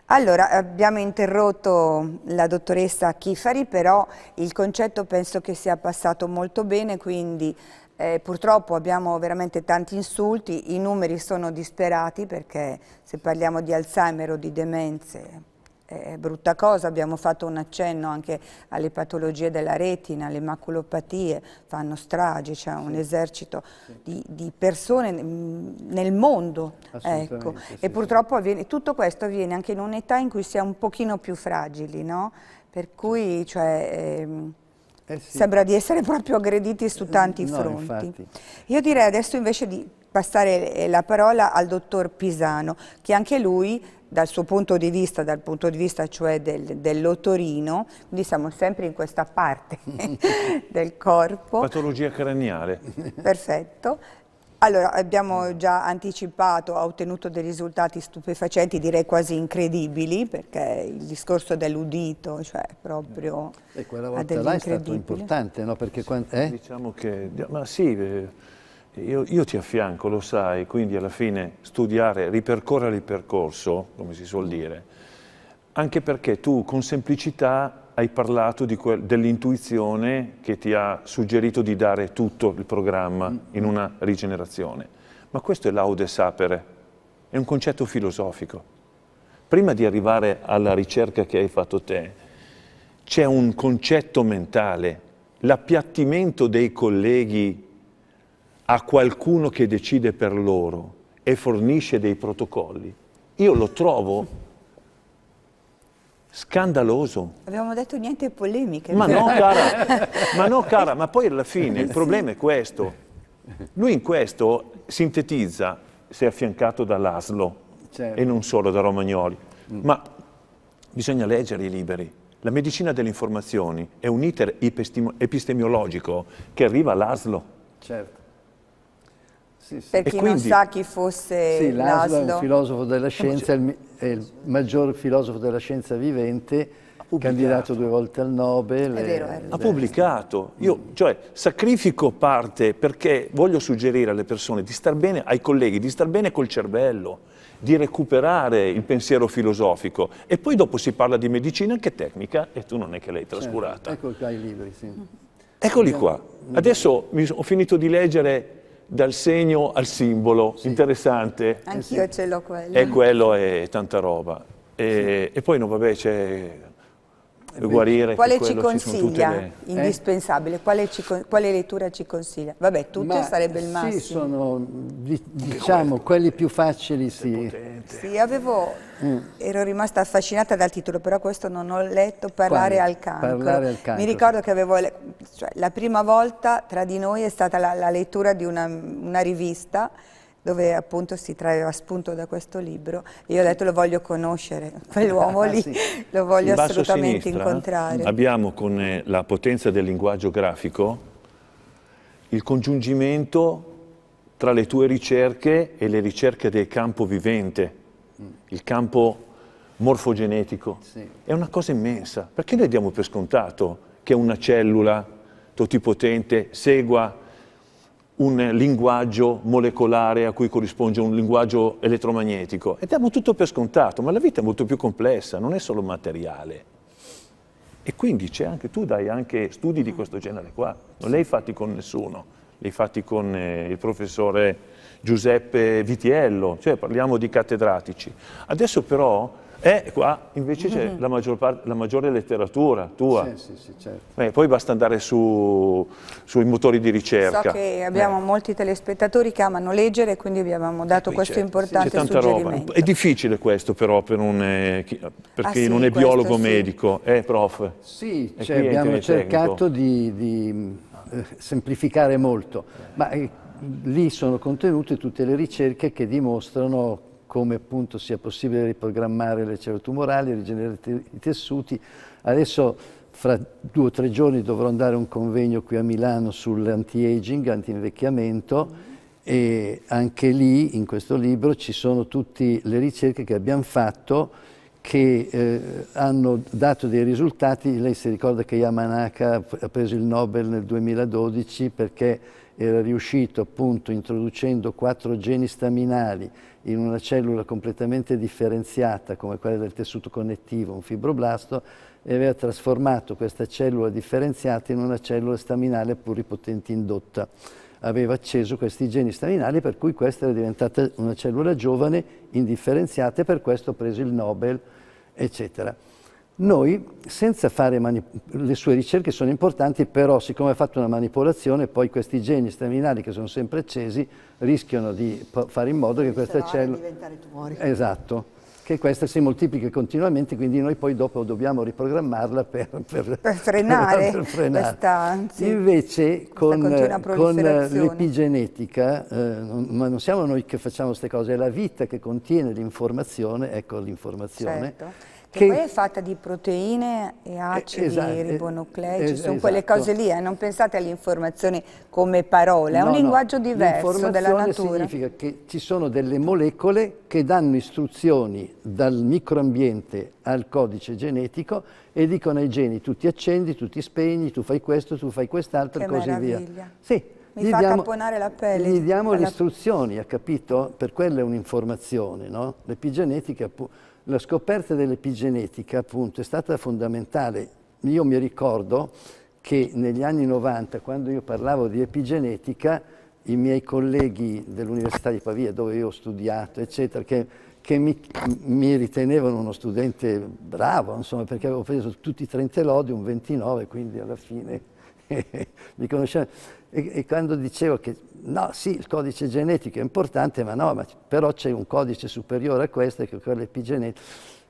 Allora, abbiamo interrotto la dottoressa Chifari, però il concetto penso che sia passato molto bene, quindi eh, purtroppo abbiamo veramente tanti insulti, i numeri sono disperati perché se parliamo di Alzheimer o di demenze eh, è brutta cosa, abbiamo fatto un accenno anche alle patologie della retina, alle maculopatie, fanno stragi, c'è un esercito Di, di, persone mm, nel mondo. Ecco. Sì, e purtroppo avviene, tutto questo avviene anche in un'età in cui si è un pochino più fragili, no? per cui cioè, ehm, eh sì. Sembra di essere proprio aggrediti su eh, tanti no, fronti. Infatti. Io direi adesso invece di passare eh, la parola al dottor Pisano, che anche lui dal suo punto di vista, dal punto di vista cioè del, dell'otorino, quindi siamo sempre in questa parte del corpo. Patologia craniale. Perfetto. Allora, abbiamo già anticipato, ha ottenuto dei risultati stupefacenti, direi quasi incredibili, perché il discorso dell'udito, cioè proprio... Eh, e quella volta là è stato importante, no? Perché sì, quando, eh? Diciamo che... Ma sì, eh, io, io, ti affianco, lo sai, quindi alla fine studiare, ripercorrere il percorso, come si suol mm. dire, anche perché tu con semplicità hai parlato dell'intuizione che ti ha suggerito di dare tutto il programma in una rigenerazione, ma questo è l'aude sapere, è un concetto filosofico. Prima di arrivare alla ricerca che hai fatto te, c'è un concetto mentale, l'appiattimento dei colleghi a qualcuno che decide per loro e fornisce dei protocolli. Io lo trovo Scandaloso. Abbiamo detto niente polemiche. Ma no, cara, ma, no, cara, ma poi alla fine il problema è questo. Lui in questo sintetizza, si è affiancato dall'Aslo certo. e non solo da Romagnoli, mm. ma bisogna leggere i libri. La medicina delle informazioni è un iter epistemiologico che arriva all'aslo. Certo. Sì, sì. Per chi quindi, non sa chi fosse sì, Laszlo. Laszlo è filosofo della scienza, è il maggior filosofo della scienza vivente, candidato due volte al Nobel. È vero, è vero. Ha pubblicato. Io, mm. cioè, sacrifico parte perché voglio suggerire alle persone di star bene, ai colleghi, di star bene col cervello, di recuperare il pensiero filosofico. E poi dopo si parla di medicina anche tecnica e tu non è che l'hai certo. trascurata. Certo. Ecco qua i libri, sì. Eccoli qua. Mm. Adesso ho finito di leggere dal segno al simbolo, sì. interessante. Anch'io ce l'ho quello. E eh, quello è tanta roba. E, sì. e poi no, vabbè, c'è eh, guarire. Quale ci consiglia? Le... Eh? Indispensabile. Quale, ci, quale, lettura ci consiglia? Vabbè, tutte Ma sarebbe il massimo. Sì, sono diciamo quelli più facili, sì. Sì, avevo, mm. ero rimasta affascinata dal titolo, però questo non ho letto, Parlare, al cancro. parlare al cancro. Mi ricordo che avevo, cioè, la prima volta tra di noi è stata la, la lettura di una, una rivista dove appunto si traeva spunto da questo libro e io ho detto lo voglio conoscere, quell'uomo ah, lì sì. lo voglio in assolutamente eh? incontrare. Abbiamo con eh, la potenza del linguaggio grafico il congiungimento tra le tue ricerche e le ricerche del campo vivente, il campo morfogenetico. Sì. È una cosa immensa, perché noi diamo per scontato che una cellula totipotente segua un linguaggio molecolare a cui corrisponde un linguaggio elettromagnetico e diamo tutto per scontato, ma la vita è molto più complessa, non è solo materiale. E quindi c'è anche, tu dai anche studi di questo genere qua, non li hai fatti con nessuno, li hai fatti con eh, il professore Giuseppe Vitiello, cioè parliamo di cattedratici. Adesso però e eh, qua invece c'è mm -hmm. la, maggior parte, la maggiore letteratura tua. Sì, sì, sì, certo. eh, poi basta andare su, sui motori di ricerca. So che abbiamo eh. molti telespettatori che amano leggere, quindi vi avevamo dato questo certo, importante c'è tanta Roba. È difficile questo però per, un, eh, chi, ah, chi non è questo, biologo medico, eh prof? Sì, cioè, abbiamo cercato di, di eh, semplificare molto, ma eh, lì sono contenute tutte le ricerche che dimostrano come appunto sia possibile riprogrammare le cellule tumorali, rigenerare i tessuti. Adesso fra due o tre giorni dovrò andare a un convegno qui a Milano sull'anti-aging, anti-invecchiamento mm. e anche lì in questo libro ci sono tutte le ricerche che abbiamo fatto che eh, hanno dato dei risultati. Lei si ricorda che Yamanaka ha preso il Nobel nel 2012 perché era riuscito appunto introducendo quattro geni staminali in una cellula completamente differenziata come quella del tessuto connettivo, un fibroblasto, e aveva trasformato questa cellula differenziata in una cellula staminale pluripotente indotta. Aveva acceso questi geni staminali per cui questa era diventata una cellula giovane, indifferenziata e per questo ha preso il Nobel, eccetera. Noi, senza fare le sue ricerche sono importanti, però siccome ha fatto una manipolazione, poi questi geni staminali che sono sempre accesi rischiano di fare in modo che queste cellule... diventare tumori. Esatto che questa si moltiplica continuamente, quindi noi poi dopo dobbiamo riprogrammarla per, per, per frenare, per frenare. Questa, anzi, Invece con, eh, con eh, l'epigenetica, eh, non, ma non siamo noi che facciamo queste cose, è la vita che contiene l'informazione, ecco l'informazione. Certo che, poi è fatta di proteine e eh, acidi esatto, ribonucleici, esatto, sono quelle esatto. cose lì, eh? non pensate all'informazione come parola, è no, un linguaggio diverso della natura. significa che ci sono delle molecole che danno istruzioni dal microambiente al codice genetico e dicono ai geni tu ti accendi, tu ti spegni, tu fai questo, tu fai quest'altro e così meraviglia. via. Sì, mi fa diamo, tamponare la pelle. Gli diamo alla... le istruzioni, ha capito? Per quello è un'informazione, no? L'epigenetica la scoperta dell'epigenetica appunto è stata fondamentale. Io mi ricordo che negli anni 90, quando io parlavo di epigenetica, i miei colleghi dell'Università di Pavia, dove io ho studiato, eccetera, che, che mi, mi, ritenevano uno studente bravo, insomma, perché avevo preso tutti i 30 lodi, un 29, quindi alla fine mi conoscevano e, e quando dicevo che no, sì, il codice genetico è importante, ma no, ma però c'è un codice superiore a questo, che è quello epigenetico,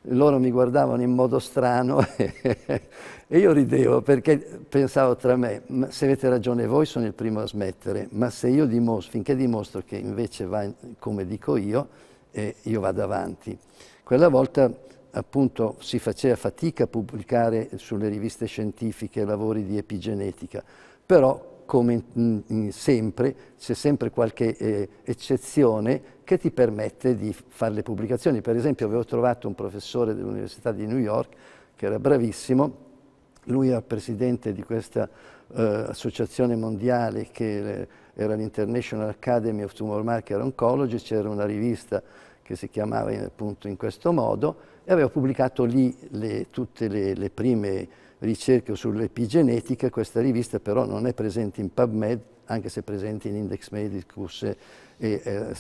loro mi guardavano in modo strano e io ridevo perché pensavo tra me, se avete ragione voi sono il primo a smettere, ma se io dimostro, finché dimostro che invece va come dico io, eh, io vado avanti. Quella volta appunto si faceva fatica a pubblicare sulle riviste scientifiche lavori di epigenetica, però come mm, mm, sempre, c'è sempre qualche eh, eccezione che ti permette di fare le pubblicazioni. Per esempio avevo trovato un professore dell'Università di New York che era bravissimo, lui era presidente di questa eh, associazione mondiale che eh, era l'International Academy of Tumor Marker Oncology, c'era una rivista che si chiamava eh, appunto in questo modo e aveva pubblicato lì le, tutte le, le prime ricerca sull'epigenetica, questa rivista però non è presente in PubMed, anche se è presente in Index Medicus e, eh,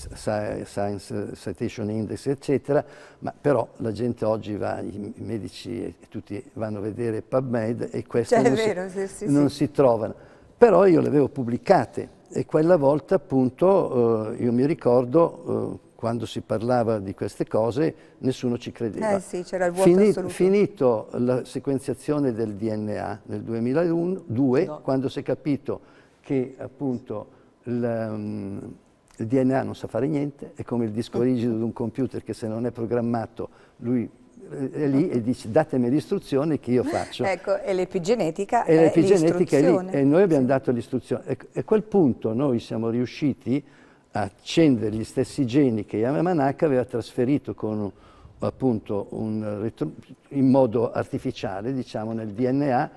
Science Citation Index, eccetera, ma però la gente oggi va, i medici e tutti vanno a vedere PubMed e queste cioè, non, vero, si, sì, non sì. si trovano. Però io le avevo pubblicate e quella volta appunto eh, io mi ricordo... Eh, quando si parlava di queste cose nessuno ci credeva. Eh sì, c'era il vuoto Fini, Finito la sequenziazione del DNA nel 2002, no. quando si è capito che appunto il, um, il DNA non sa fare niente, è come il disco rigido di un computer che se non è programmato lui eh, è lì e dice datemi l'istruzione che io faccio. Ecco, e l'epigenetica è, è e noi abbiamo dato l'istruzione. Ecco, e a quel punto noi siamo riusciti accendere gli stessi geni che Yamanaka aveva trasferito con, appunto, retro, in modo artificiale diciamo, nel DNA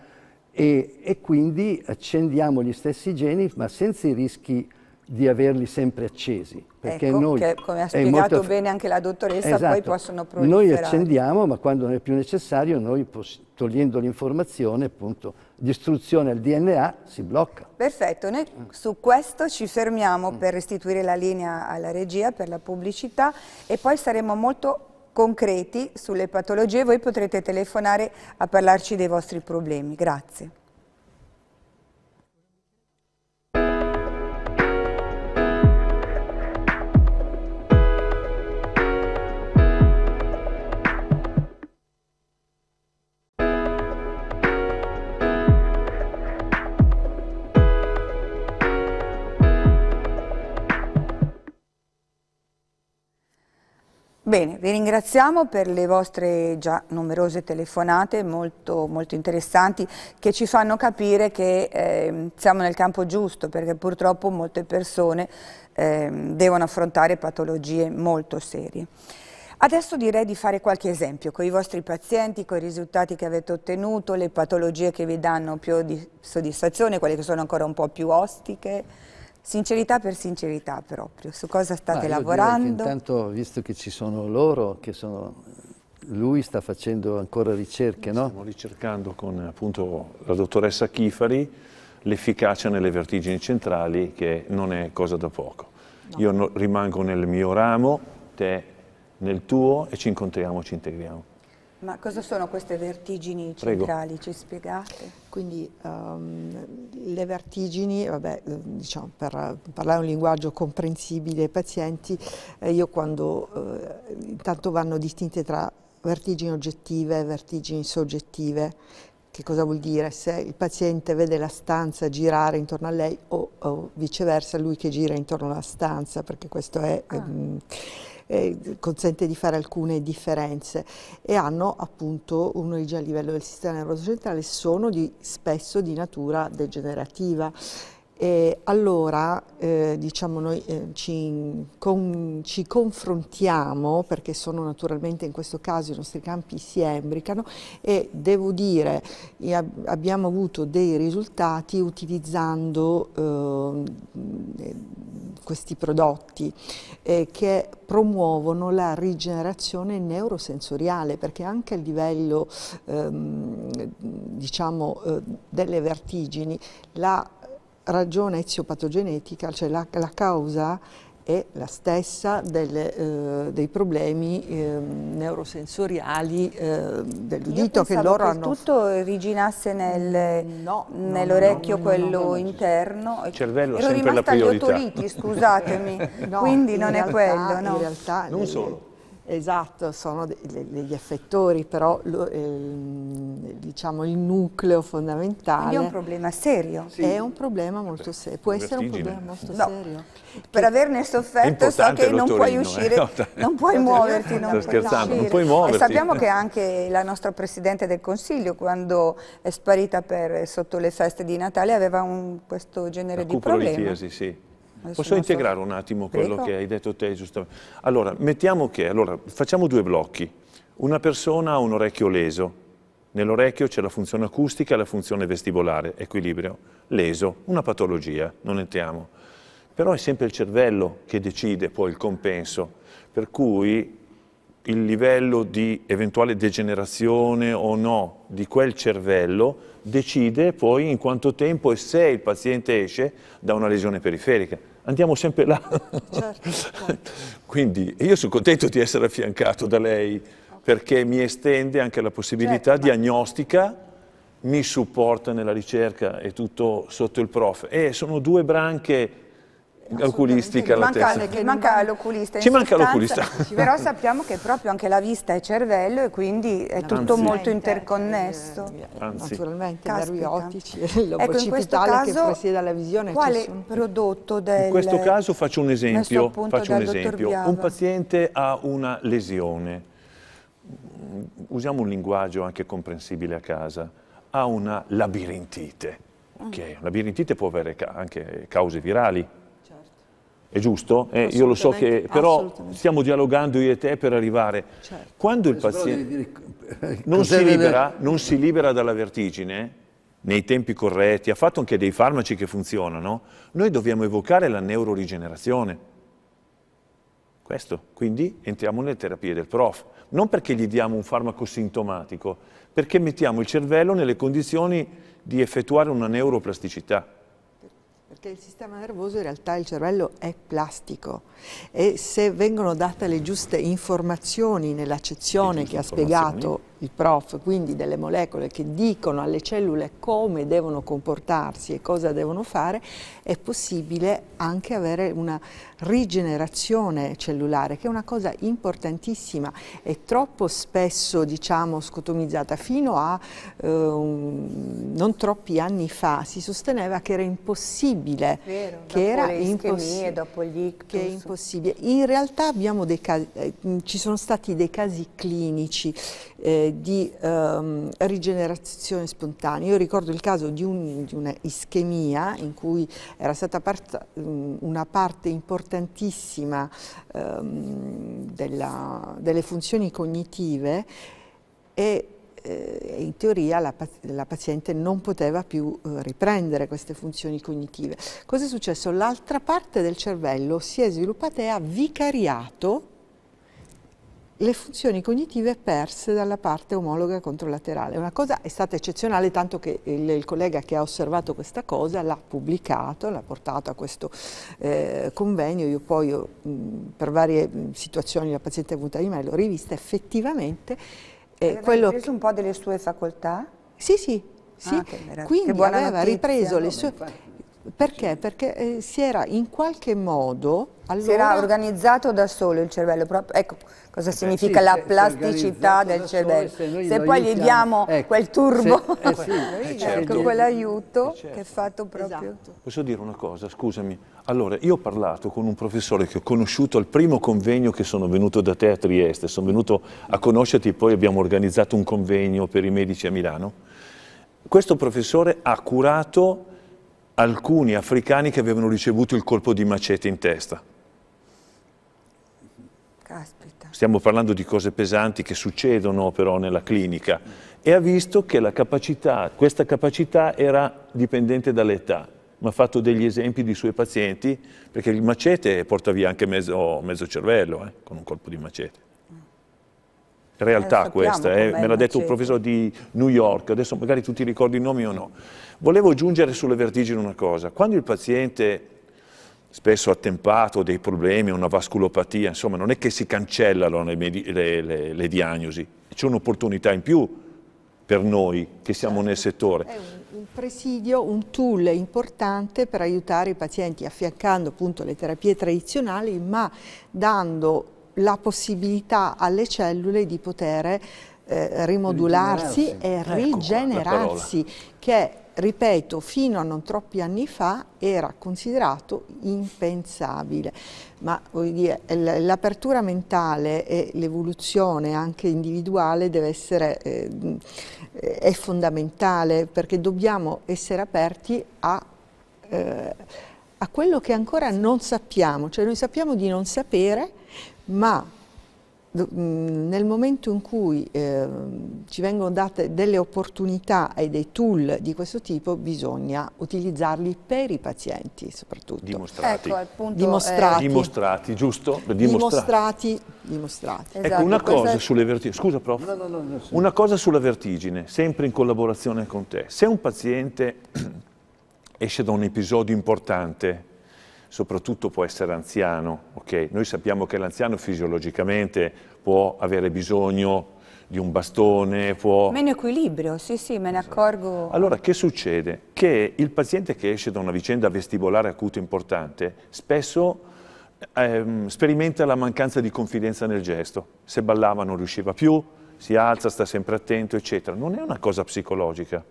e, e quindi accendiamo gli stessi geni ma senza i rischi di averli sempre accesi. Perché ecco, noi, che, come ha spiegato molto... bene anche la dottoressa, esatto. poi possono proliferare. Noi accendiamo, ma quando non è più necessario, noi togliendo l'informazione appunto distruzione del DNA, si blocca. Perfetto, noi su questo ci fermiamo mm. per restituire la linea alla regia, per la pubblicità e poi saremo molto concreti sulle patologie, voi potrete telefonare a parlarci dei vostri problemi. Grazie. Bene, vi ringraziamo per le vostre già numerose telefonate molto, molto interessanti che ci fanno capire che eh, siamo nel campo giusto perché purtroppo molte persone eh, devono affrontare patologie molto serie. Adesso direi di fare qualche esempio con i vostri pazienti, con i risultati che avete ottenuto, le patologie che vi danno più soddisfazione, quelle che sono ancora un po' più ostiche. Sincerità per sincerità proprio, su cosa state lavorando? Intanto, visto che ci sono loro, che sono, lui sta facendo ancora ricerche, Stiamo no? Stiamo ricercando con appunto la dottoressa Chifari l'efficacia nelle vertigini centrali, che non è cosa da poco. No. Io no, rimango nel mio ramo, te nel tuo e ci incontriamo, ci integriamo. Ma cosa sono queste vertigini centrali? Prego. Ci spiegate? Quindi um, le vertigini, vabbè, diciamo, per parlare un linguaggio comprensibile ai pazienti, eh, io quando eh, intanto vanno distinte tra vertigini oggettive e vertigini soggettive, che cosa vuol dire? Se il paziente vede la stanza girare intorno a lei o, o viceversa lui che gira intorno alla stanza, perché questo è... Ah. Ehm, eh, consente di fare alcune differenze e hanno appunto un'origine a livello del sistema nervoso centrale, sono di, spesso di natura degenerativa. E allora eh, diciamo noi eh, ci, con, ci, confrontiamo, perché sono naturalmente in questo caso i nostri campi si embricano e devo dire abbiamo avuto dei risultati utilizzando eh, questi prodotti eh, che promuovono la rigenerazione neurosensoriale perché anche a livello ehm, diciamo, eh, delle vertigini la ragione eziopatogenetica, cioè la, la causa è la stessa del, eh, dei problemi eh, neurosensoriali eh, dell'udito che loro che hanno. che tutto originasse nel, mm, no, nell'orecchio no, no, quello interno. Il cervello Ero sempre la priorità. Ero rimasta agli otoliti, scusatemi, quindi non è quello. No? In realtà, non solo Esatto, sono degli effettori, però lo, eh, diciamo il nucleo fondamentale. Quindi è un problema serio. Sì. È un problema molto serio, può essere un problema molto no. serio. Per averne sofferto so che non puoi eh. uscire, eh? non puoi muoverti, non puoi, non puoi muoverti. E sappiamo che anche la nostra Presidente del Consiglio, quando è sparita per, sotto le feste di Natale, aveva un, questo genere la di problemi. Di chiesi, sì. Posso integrare un attimo quello Prego. che hai detto te giustamente? Allora, mettiamo che, allora, facciamo due blocchi. Una persona ha un orecchio leso, Nell'orecchio c'è la funzione acustica e la funzione vestibolare, equilibrio. Leso, una patologia, non entriamo. Però è sempre il cervello che decide poi il compenso, per cui il livello di eventuale degenerazione o no di quel cervello decide poi in quanto tempo e se il paziente esce da una lesione periferica andiamo sempre là. Certo. certo. Quindi io sono contento di essere affiancato da lei perché mi estende anche la possibilità certo, diagnostica, ma... mi supporta nella ricerca, è tutto sotto il prof. E sono due branche oculistica alla manca, testa. manca l'oculista. Ci manca l'oculista. Però sappiamo che proprio anche la vista è cervello e quindi è tutto Anzi. molto interconnesso. Eh, eh, Anzi. Naturalmente i nervi ottici e ecco, il lobo ecco, che presiede la visione. Quale prodotto del... In questo caso faccio un esempio. Faccio un, esempio. un paziente ha una lesione. Usiamo un linguaggio anche comprensibile a casa. Ha una labirintite. Ok, mm. labirintite può avere anche cause virali, è giusto? Eh, io lo so che... Però stiamo dialogando io e te per arrivare. Certo. Quando il paziente eh, non si, libera, non si libera dalla vertigine, nei tempi corretti, ha fatto anche dei farmaci che funzionano, noi dobbiamo evocare la neurorigenerazione. Questo, quindi entriamo nelle terapie del prof. Non perché gli diamo un farmaco sintomatico, perché mettiamo il cervello nelle condizioni di effettuare una neuroplasticità. Perché il sistema nervoso in realtà il cervello è plastico e se vengono date le giuste informazioni nell'accezione che ha spiegato il prof, quindi delle molecole che dicono alle cellule come devono comportarsi e cosa devono fare, è possibile anche avere una rigenerazione cellulare, che è una cosa importantissima e troppo spesso diciamo scotomizzata. Fino a eh, non troppi anni fa si sosteneva che era impossibile, Vero, che era impossibile, che è impossibile. In realtà abbiamo dei casi, eh, ci sono stati dei casi clinici eh, di ehm, rigenerazione spontanea. Io ricordo il caso di, un, di una ischemia in cui era stata part una parte importantissima ehm, della, delle funzioni cognitive e eh, in teoria la, la, paziente non poteva più eh, riprendere queste funzioni cognitive. Cos'è successo? L'altra parte del cervello si è sviluppata e ha vicariato le funzioni cognitive perse dalla parte omologa controlaterale. Una cosa è stata eccezionale, tanto che il, il collega che ha osservato questa cosa l'ha pubblicato, l'ha portato a questo eh, convegno, io poi io, mh, per varie mh, situazioni la paziente è venuta di me, l'ho rivista, effettivamente... Eh, quello preso un po' delle sue facoltà? Sì, sì, sì. Ah, che, aveva notizia, ripreso le sue... Infatti perché? Perché eh, si era in qualche modo... Allora... Si era organizzato da solo il cervello, proprio, ecco cosa significa sì, la plasticità del cervello. Solo, se, se poi gli diamo ecco, quel turbo, se, eh sì, eh, ecco, certo. ecco quell'aiuto certo. che è certo. fatto proprio... Esatto. Posso dire una cosa, scusami. Allora, io ho parlato con un professore che ho conosciuto al primo convegno che sono venuto da te a Trieste, sono venuto a conoscerti, e poi abbiamo organizzato un convegno per i medici a Milano. Questo professore ha curato alcuni africani che avevano ricevuto il colpo di macete in testa. Caspita. Stiamo parlando di cose pesanti che succedono però nella clinica e ha visto che la capacità, questa capacità era dipendente dall'età. Mi ha fatto degli esempi di suoi pazienti perché il macete porta via anche mezzo, oh, mezzo cervello eh, con un colpo di macete realtà eh, questa, eh, me l'ha detto un professore di New York, adesso magari tu ti ricordi i nomi o no. Volevo aggiungere sulle vertigini una cosa, quando il paziente spesso attempato dei problemi, una vasculopatia, insomma non è che si cancellano le, le, le, le diagnosi, c'è un'opportunità in più per noi che siamo nel certo. settore. È un, presidio, un tool importante per aiutare i pazienti affiancando appunto le terapie tradizionali ma dando la possibilità alle cellule di poter eh, rimodularsi e ecco, rigenerarsi, che ripeto, fino a non troppi anni fa era considerato impensabile. Ma l'apertura mentale e l'evoluzione anche individuale deve essere, eh, è fondamentale perché dobbiamo essere aperti a... Eh, a quello che ancora non sappiamo, cioè noi sappiamo di non sapere, ma mm, nel momento in cui eh, ci vengono date delle opportunità e dei tool di questo tipo bisogna utilizzarli per i pazienti soprattutto. Dimostrati. Ecco, appunto, dimostrati. Eh, dimostrati, giusto? Dimostrati. dimostrati. Esatto, ecco, una cosa, è... sulle vertigini. Scusa, prof. No, no, no, sì. Una cosa sulla vertigine, sempre in collaborazione con te. Se un paziente esce da un episodio importante soprattutto può essere anziano. Okay? Noi sappiamo che l'anziano fisiologicamente può avere bisogno di un bastone, può... Meno equilibrio, sì sì, me ne esatto. accorgo. Allora, che succede? Che il paziente che esce da una vicenda vestibolare acuta importante spesso ehm, sperimenta la mancanza di confidenza nel gesto. Se ballava non riusciva più, si alza, sta sempre attento, eccetera. Non è una cosa psicologica,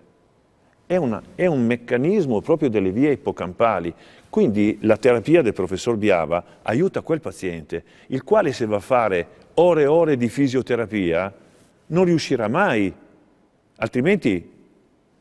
è, una, è un meccanismo proprio delle vie ipocampali. Quindi la terapia del professor Biava aiuta quel paziente, il quale se va a fare ore e ore di fisioterapia non riuscirà mai, altrimenti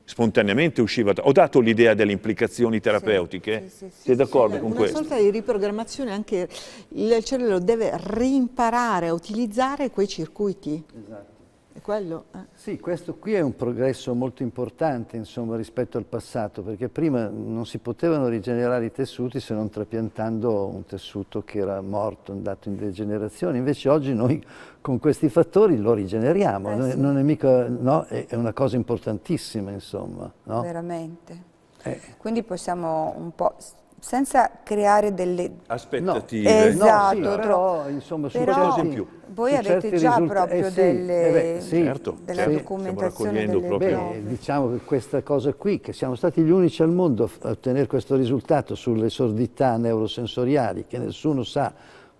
spontaneamente usciva. Ho dato l'idea delle implicazioni terapeutiche? Sì, sì, sì, Sei d'accordo con una questo? Una sorta di riprogrammazione anche il cervello deve rimparare a utilizzare quei circuiti. Esatto. È quello? Eh? Sì, questo qui è un progresso molto importante insomma, rispetto al passato, perché prima non si potevano rigenerare i tessuti se non trapiantando un tessuto che era morto, andato in degenerazione. Invece oggi noi con questi fattori lo rigeneriamo, eh, non, sì. non è mica, no, è, è, una cosa importantissima, insomma. No? Veramente. Eh. Quindi possiamo un po' senza creare delle aspettative. No, esatto, no, sì, però insomma su però in più. Voi avete già eh, proprio eh sì, delle, eh beh, sì, certo, della certo. certo. documentazione delle proprio... Beh, diciamo che questa cosa qui, che siamo stati gli unici al mondo a ottenere questo risultato sulle sordità neurosensoriali, che nessuno sa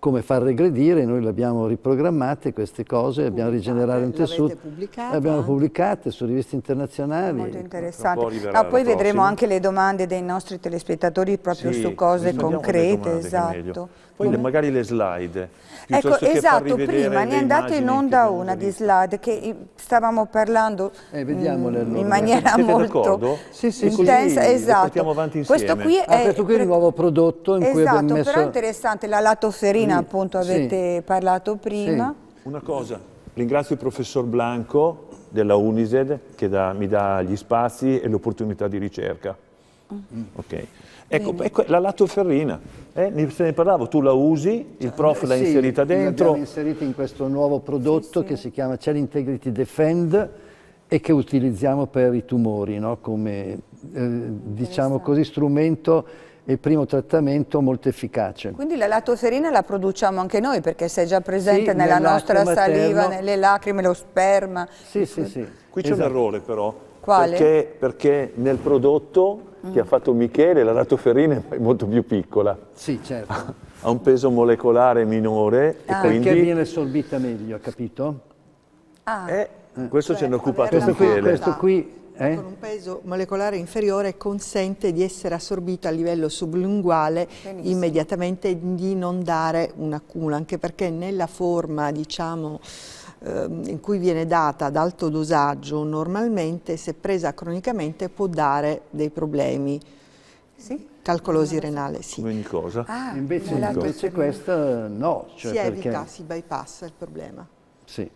come far regredire, noi le abbiamo riprogrammate queste cose, le abbiamo rigenerato un tessuto, le abbiamo pubblicate su riviste internazionali. Molto ecco, interessante. Ah, poi vedremo sì. anche le domande dei nostri telespettatori proprio sì, su cose concrete, esatto poi le, magari le slide. Ecco, esatto, prima ne è andata in onda una di slide che stavamo parlando eh, vediamole, mm, allora. in maniera molto sì, sì, intensa. Così, esatto. Questo qui ah, è, ah, questo qui è il nuovo prodotto in esatto, cui abbiamo esatto, messo... però è interessante, la latoferina mm. appunto avete sì. parlato prima. Una cosa, ringrazio il professor Blanco della Unised che da, mi dà gli spazi e l'opportunità di ricerca. Mm. Okay. Ecco, ecco la latoferrina, eh? se ne parlavo, tu la usi, il prof l'ha sì, inserita dentro. L'abbiamo inserita in questo nuovo prodotto sì, che si chiama Cell Integrity Defend e che utilizziamo per i tumori, no? come eh, diciamo così, strumento e primo trattamento molto efficace. Quindi la latoferina la produciamo anche noi perché se è già presente sì, nella nostra saliva, materno. nelle lacrime, lo sperma. Sì, sì, sì. Qui esatto. c'è un esatto. errore però. Quale? Perché, perché nel prodotto mm. che ha fatto Michele, la latoferina è molto più piccola. Sì, certo. ha un peso molecolare minore. Ah, quindi... Perché viene assorbita meglio, capito? Ah. Eh, questo cioè, ce ne è occupato Michele. Questo qui eh? con un peso molecolare inferiore consente di essere assorbito a livello sublinguale Benissimo. immediatamente di non dare un accumulo, anche perché nella forma, diciamo, Ehm, in cui viene data ad alto dosaggio normalmente, se presa cronicamente, può dare dei problemi. Sì? Calcolosi renale, sì. Come ogni cosa. Ah, invece, invece questa no. Cioè si perché... evita, si bypassa il problema. Sì.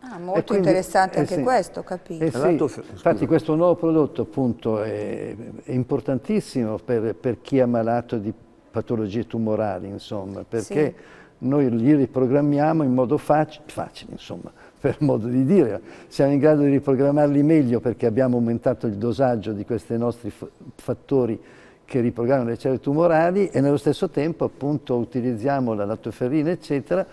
Ah, molto quindi, interessante eh anche sì. questo, capito. Eh sì. Infatti questo nuovo prodotto appunto è, è importantissimo per, per, chi è ammalato di patologie tumorali, insomma, perché sì noi li riprogrammiamo in modo fac facile, insomma, per modo di dire. Siamo in grado di riprogrammarli meglio perché abbiamo aumentato il dosaggio di questi nostri fattori che riprogrammano le cellule tumorali e nello stesso tempo appunto utilizziamo la lattoferrina eccetera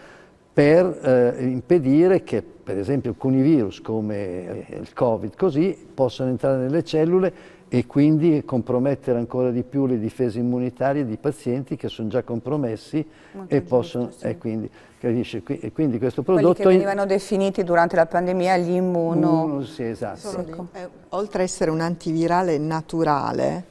per eh, impedire che per esempio alcuni virus come eh, il covid così possano entrare nelle cellule e quindi compromettere ancora di più le difese immunitarie di pazienti che sono già compromessi Molto e giusto, possono... Sì. E quindi, e quindi, questo prodotto... Quelli che venivano definiti durante la pandemia gli immuno... immuno sì, esatto. Ecco. Oltre a essere un antivirale naturale,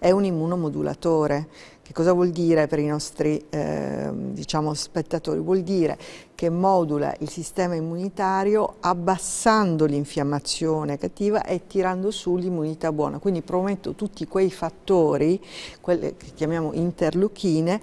è un immunomodulatore che cosa vuol dire per i nostri eh, diciamo, spettatori? Vuol dire che modula il sistema immunitario abbassando l'infiammazione cattiva e tirando su l'immunità buona. Quindi prometto tutti quei fattori, quelle che chiamiamo interleuchine,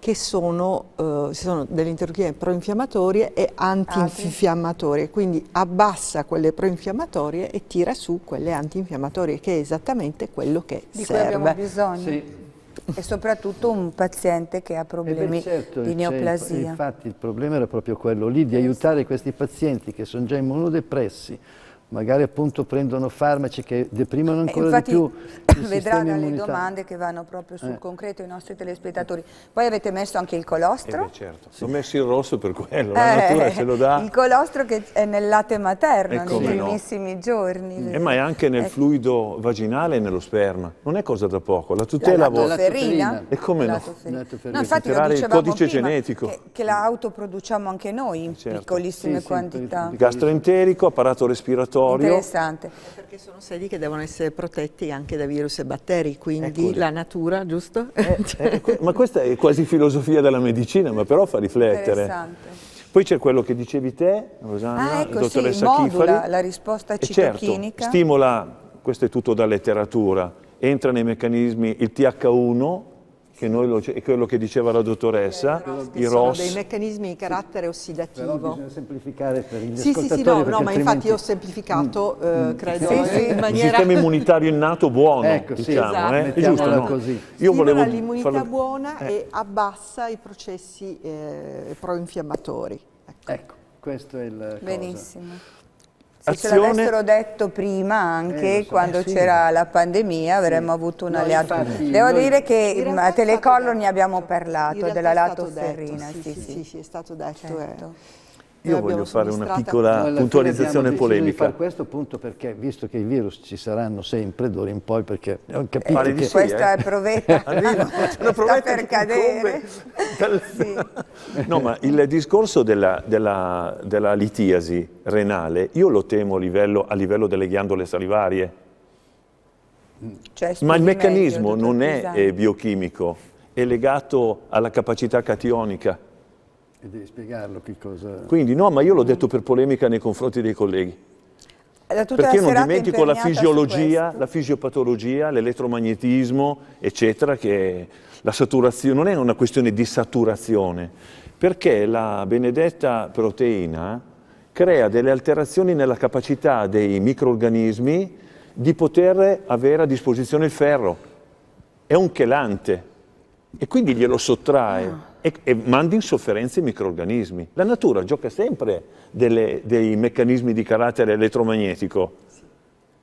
che sono, eh, sono delle interleuchine proinfiammatorie e antinfiammatorie, quindi abbassa quelle proinfiammatorie e tira su quelle antinfiammatorie, che è esattamente quello che Di serve. Di cui abbiamo bisogno. Sì e soprattutto un paziente che ha eh problemi certo, di neoplasia. Infatti il problema era proprio quello lì, di eh, aiutare questi pazienti che sono già immunodepressi magari appunto prendono farmaci che deprimono eh, ancora Infatti, di più vedranno le domande che vanno proprio sul eh. concreto i nostri telespettatori. Poi avete messo anche il colostro. Eh beh, certo, sì. ho messo il rosso per quello, la eh, natura ce lo dà. Il colostro che è nel latte materno eh, nei primissimi no. giorni. Eh, ma è anche nel fluido vaginale e nello sperma. Non è cosa da poco, la tutela la lattoferina. E come no? no? Infatti lo il codice prima, genetico. Che, che, la autoproduciamo anche noi in certo. piccolissime sì, quantità. Sì, Gastroenterico, apparato respiratorio territorio. Interessante. Perché sono sedi che devono essere protetti anche da virus e batteri, quindi ecco. la natura, giusto? Eh, eh, cioè ma questa è quasi filosofia della medicina, ma però fa riflettere. Interessante. Poi c'è quello che dicevi te, Rosanna, ah, ecco, dottoressa sì, Chifari. la risposta eh, certo, citochinica. Certo, stimola, questo è tutto da letteratura, entra nei meccanismi il TH1, che noi lo, è quello che diceva la dottoressa, eh, i ROS. Sono dei meccanismi di carattere ossidativo. Però bisogna semplificare per gli sì, Sì, sì, no, no ma infatti io ho semplificato, mm, eh, mm. credo, sì, sì. Eh, in maniera... Un sistema immunitario innato buono, ecco, diciamo. Sì, esatto. eh? È giusto, no? così. Io volevo l'immunità farlo... buona eh. e abbassa i processi eh, proinfiammatori. Ecco. ecco, questo è il Benissimo. Cosa. Se azione... ce l'avessero detto prima anche, eh, so, quando eh, sì. c'era la pandemia, avremmo sì. avuto un no, alleato. Infatti, Devo noi... dire che a Telecollo ne abbiamo parlato, della lato ferrina. Sì, sì, sì, è stato detto. Eh. Certo. Io voglio fare una piccola puntualizzazione polemica. Io fare questo punto perché, visto che i virus ci saranno sempre d'ora in poi, perché ho eh, capito eh, che... Questa eh. è provetta, Arriva, provetta per cadere. Dal... Sì. No, ma il discorso della, della, della, litiasi renale, io lo temo a livello, a livello delle ghiandole salivarie. Cioè, ma il meccanismo meglio, non è, è eh, biochimico, è legato alla capacità cationica. E devi spiegarlo che cosa... Quindi no, ma io l'ho detto per polemica nei confronti dei colleghi. Eh, perché non dimentico la fisiologia, la fisiopatologia, l'elettromagnetismo, eccetera, che la saturazione non è una questione di saturazione, perché la benedetta proteina crea delle alterazioni nella capacità dei microorganismi di poter avere a disposizione il ferro. È un chelante e quindi glielo sottrae. Ah e, e manda in sofferenza i microorganismi. La natura gioca sempre delle, dei meccanismi di carattere elettromagnetico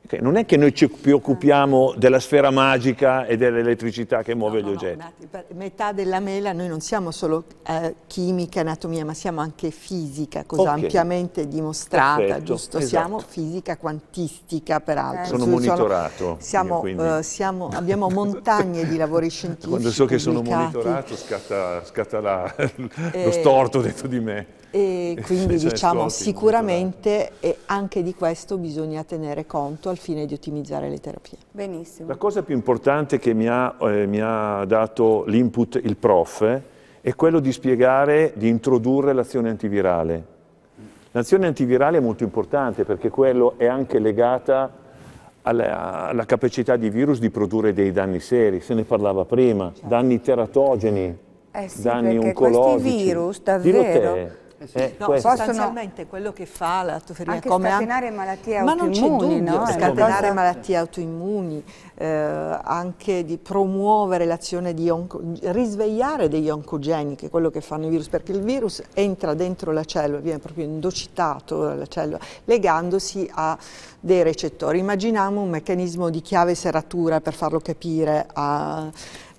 Okay, non è che noi ci preoccupiamo della sfera magica e dell'elettricità che muove no, no, gli oggetti. No, metà della mela noi non siamo solo eh, chimica, anatomia, ma siamo anche fisica, cosa okay. ampiamente dimostrata, Perfetto, giusto? Esatto. Siamo fisica quantistica, peraltro. Sono monitorato. siamo, io, eh, siamo, abbiamo montagne di lavori scientifici. Quando so che sono monitorato scatta, scatta la, eh, lo storto dentro di me. E quindi cioè, diciamo sicuramente anche di questo bisogna tenere conto al fine di ottimizzare le terapie. Benissimo. La cosa più importante che mi ha, eh, mi ha dato l'input il prof eh, è quello di spiegare, di introdurre l'azione antivirale. L'azione antivirale è molto importante perché quello è anche legata alla, alla, capacità di virus di produrre dei danni seri, se ne parlava prima, certo. danni teratogeni, eh sì, danni oncologici. Questi virus davvero eh, eh no, questo. sostanzialmente quello che fa la toferina anche come scatenare anche... malattie autoimmuni, ma non c'è no? Eh, scatenare cosa... malattie autoimmuni, eh, anche di promuovere l'azione di onco... risvegliare degli oncogeni, che è quello che fanno i virus, perché il virus entra dentro la cellula, viene proprio indocitato dalla cellula, legandosi a dei recettori. Immaginiamo un meccanismo di chiave serratura per farlo capire a,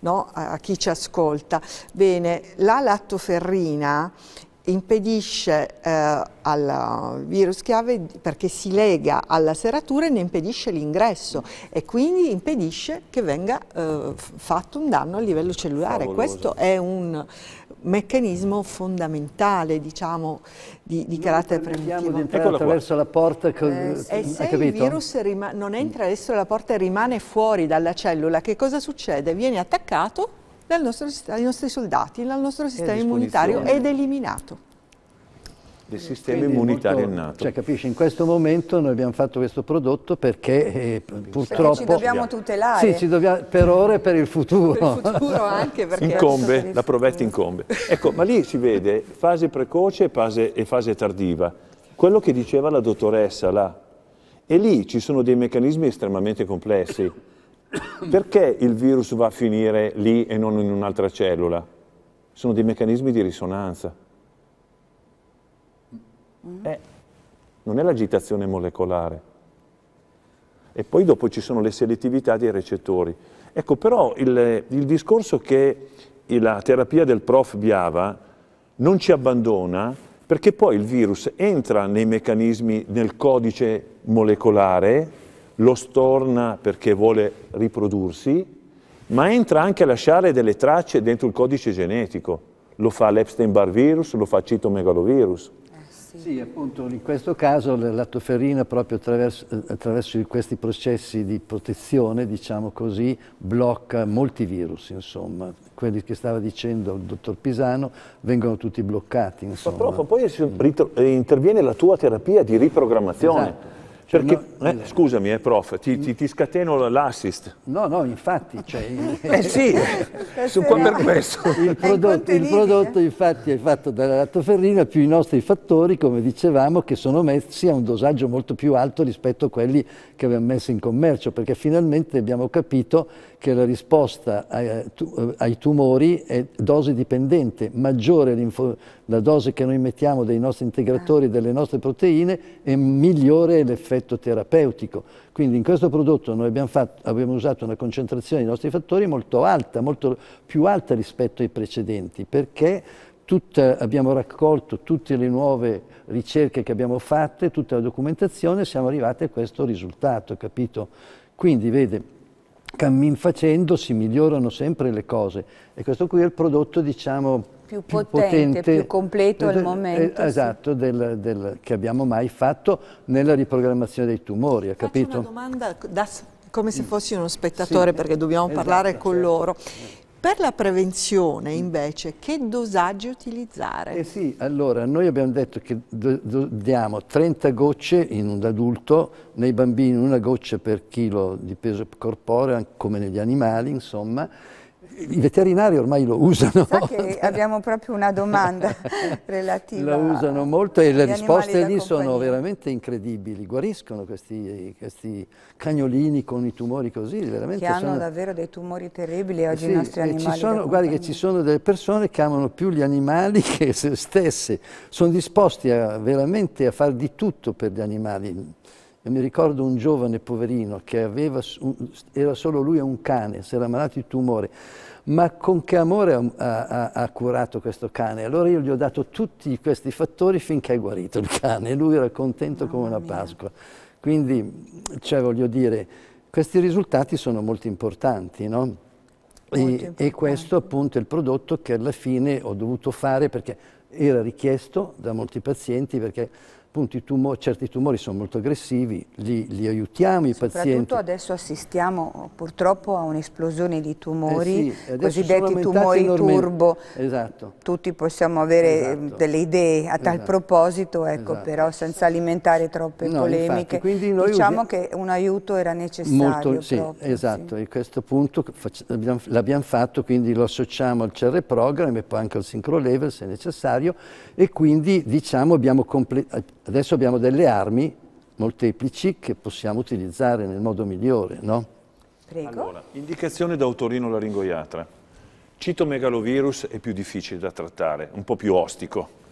no, a chi ci ascolta. Bene, la lattoferrina impedisce eh, al virus chiave perché si lega alla serratura e ne impedisce l'ingresso e quindi impedisce che venga eh, fatto un danno a livello cellulare. Favoloso. Questo è un meccanismo fondamentale diciamo, di, di carattere preventivo. Entrare attraverso la porta, con, eh, e eh, eh, se il virus non entra attraverso la porta e rimane fuori dalla cellula, che cosa succede? Viene attaccato dal nostro, dai nostri soldati, dal nostro sistema immunitario ed eliminato. Del sistema immunitario molto, nato. Cioè, capisci, in questo momento noi abbiamo fatto questo prodotto perché eh, purtroppo... Perché ci dobbiamo tutelare. Sì, ci dobbiamo, per ora e per il futuro. Per il futuro anche perché... Incombe, la provetta incombe. Ecco, ma lì si vede fase precoce e fase, e fase tardiva. Quello che diceva la dottoressa là. E lì ci sono dei meccanismi estremamente complessi Perché il virus va a finire lì e non in un'altra cellula? Sono dei meccanismi di risonanza. Mm-hmm. Eh, non è l'agitazione molecolare. E poi dopo ci sono le selettività dei recettori. Ecco, però il, il discorso che la terapia del prof Biava non ci abbandona perché poi il virus entra nei meccanismi, nel codice molecolare lo storna perché vuole riprodursi, ma entra anche a lasciare delle tracce dentro il codice genetico. Lo fa l'Epstein-Barr virus, lo fa il citomegalovirus. Eh, sì, appunto, in questo caso la lattoferrina proprio attraverso, attraverso, questi processi di protezione, diciamo così, blocca molti virus, insomma. Quelli che stava dicendo il dottor Pisano vengono tutti bloccati, insomma. Ma prof, poi eh, interviene la tua terapia di riprogrammazione. Esatto. Perché, no, eh, eh, scusami, eh, prof, ti, ti, mm. ti, scateno l'assist. No, no, infatti. Cioè, eh sì, su eh, qua per questo. Il eh, prodotto, il prodotto, infatti è fatto dalla lattoferrina più i nostri fattori, come dicevamo, che sono messi a un dosaggio molto più alto rispetto a quelli che abbiamo messo in commercio, perché finalmente abbiamo capito che la risposta ai, eh, eh, ai tumori è dose dipendente, maggiore la dose che noi mettiamo dei nostri integratori, ah. delle nostre proteine e migliore l'effetto terapeutico. Quindi in questo prodotto noi abbiamo, fatto, abbiamo, usato una concentrazione dei nostri fattori molto alta, molto più alta rispetto ai precedenti, perché tutta, abbiamo raccolto tutte le nuove ricerche che abbiamo fatte, tutta la documentazione siamo arrivati a questo risultato, capito? Quindi vede, cammin facendo si migliorano sempre le cose e questo qui è il prodotto diciamo più, più potente, potente, più completo al eh, momento eh, esatto sì. del, del, che abbiamo mai fatto nella riprogrammazione dei tumori ha capito? una domanda da, come se fossi uno spettatore sì, perché dobbiamo esatto, parlare con certo. loro per la prevenzione invece che dosaggi utilizzare? Eh sì, allora noi abbiamo detto che do, do, diamo 30 gocce in un adulto, nei bambini una goccia per chilo di peso corporeo, come negli animali insomma, i veterinari ormai lo usano. Sa che abbiamo proprio una domanda relativa. Lo usano molto e le risposte lì sono veramente incredibili. Guariscono questi, questi, cagnolini con i tumori così. Veramente che hanno sono... davvero dei tumori terribili oggi sì, i nostri animali. Ci sono, guardi che ci sono delle persone che amano più gli animali che se stesse. Sono disposti a, veramente a fare di tutto per gli animali e mi ricordo un giovane poverino che aveva, era solo lui e un cane, si era malato di tumore, ma con che amore ha, ha, ha, curato questo cane? Allora io gli ho dato tutti questi fattori finché è guarito il cane lui era contento Mamma come una mia. Pasqua. Quindi, cioè, voglio dire, questi risultati sono molto importanti, no? Molto e, importanti. e questo appunto è il prodotto che alla fine ho dovuto fare perché era richiesto da molti pazienti perché appunto tumori, certi tumori sono molto aggressivi, li, li aiutiamo i pazienti. Soprattutto adesso assistiamo purtroppo a un'esplosione di tumori, eh sì, cosiddetti tumori turbo. Esatto. Tutti possiamo avere esatto. delle idee a tal esatto. proposito, ecco, esatto. però senza alimentare troppe no, polemiche. Infatti, diciamo che un aiuto era necessario. Molto, sì, esatto, sì. e questo punto l'abbiamo fatto, quindi lo associamo al CR Program e poi anche al Sincro Level se necessario e quindi diciamo abbiamo completato Adesso abbiamo delle armi molteplici che possiamo utilizzare nel modo migliore, no? Prego. Allora, indicazione da autorino laringoiatra. megalovirus è più difficile da trattare, un po' più ostico.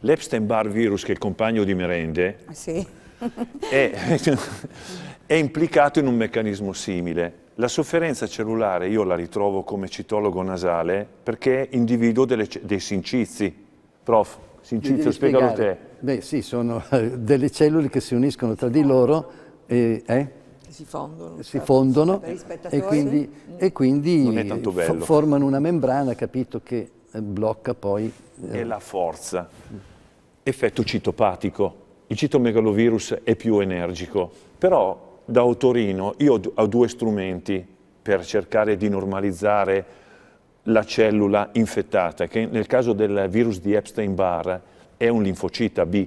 L'Epstein-Barr virus, che è il compagno di merende, ah, sì. è, è implicato in un meccanismo simile. La sofferenza cellulare io la ritrovo come citologo nasale perché individuo delle, dei sincizi. Prof, Sincizio, spiegalo te. Beh sì, sono eh, delle cellule che si uniscono tra di loro e... Eh? Si fondono, si certo. fondono e quindi, mm. e quindi formano una membrana, capito, che eh, blocca poi... Eh. E la forza. Effetto citopatico. Il citomegalovirus è più energico, però da autorino io ho due strumenti per cercare di normalizzare la cellula infettata, che nel caso del virus di Epstein-Barr è un linfocita B.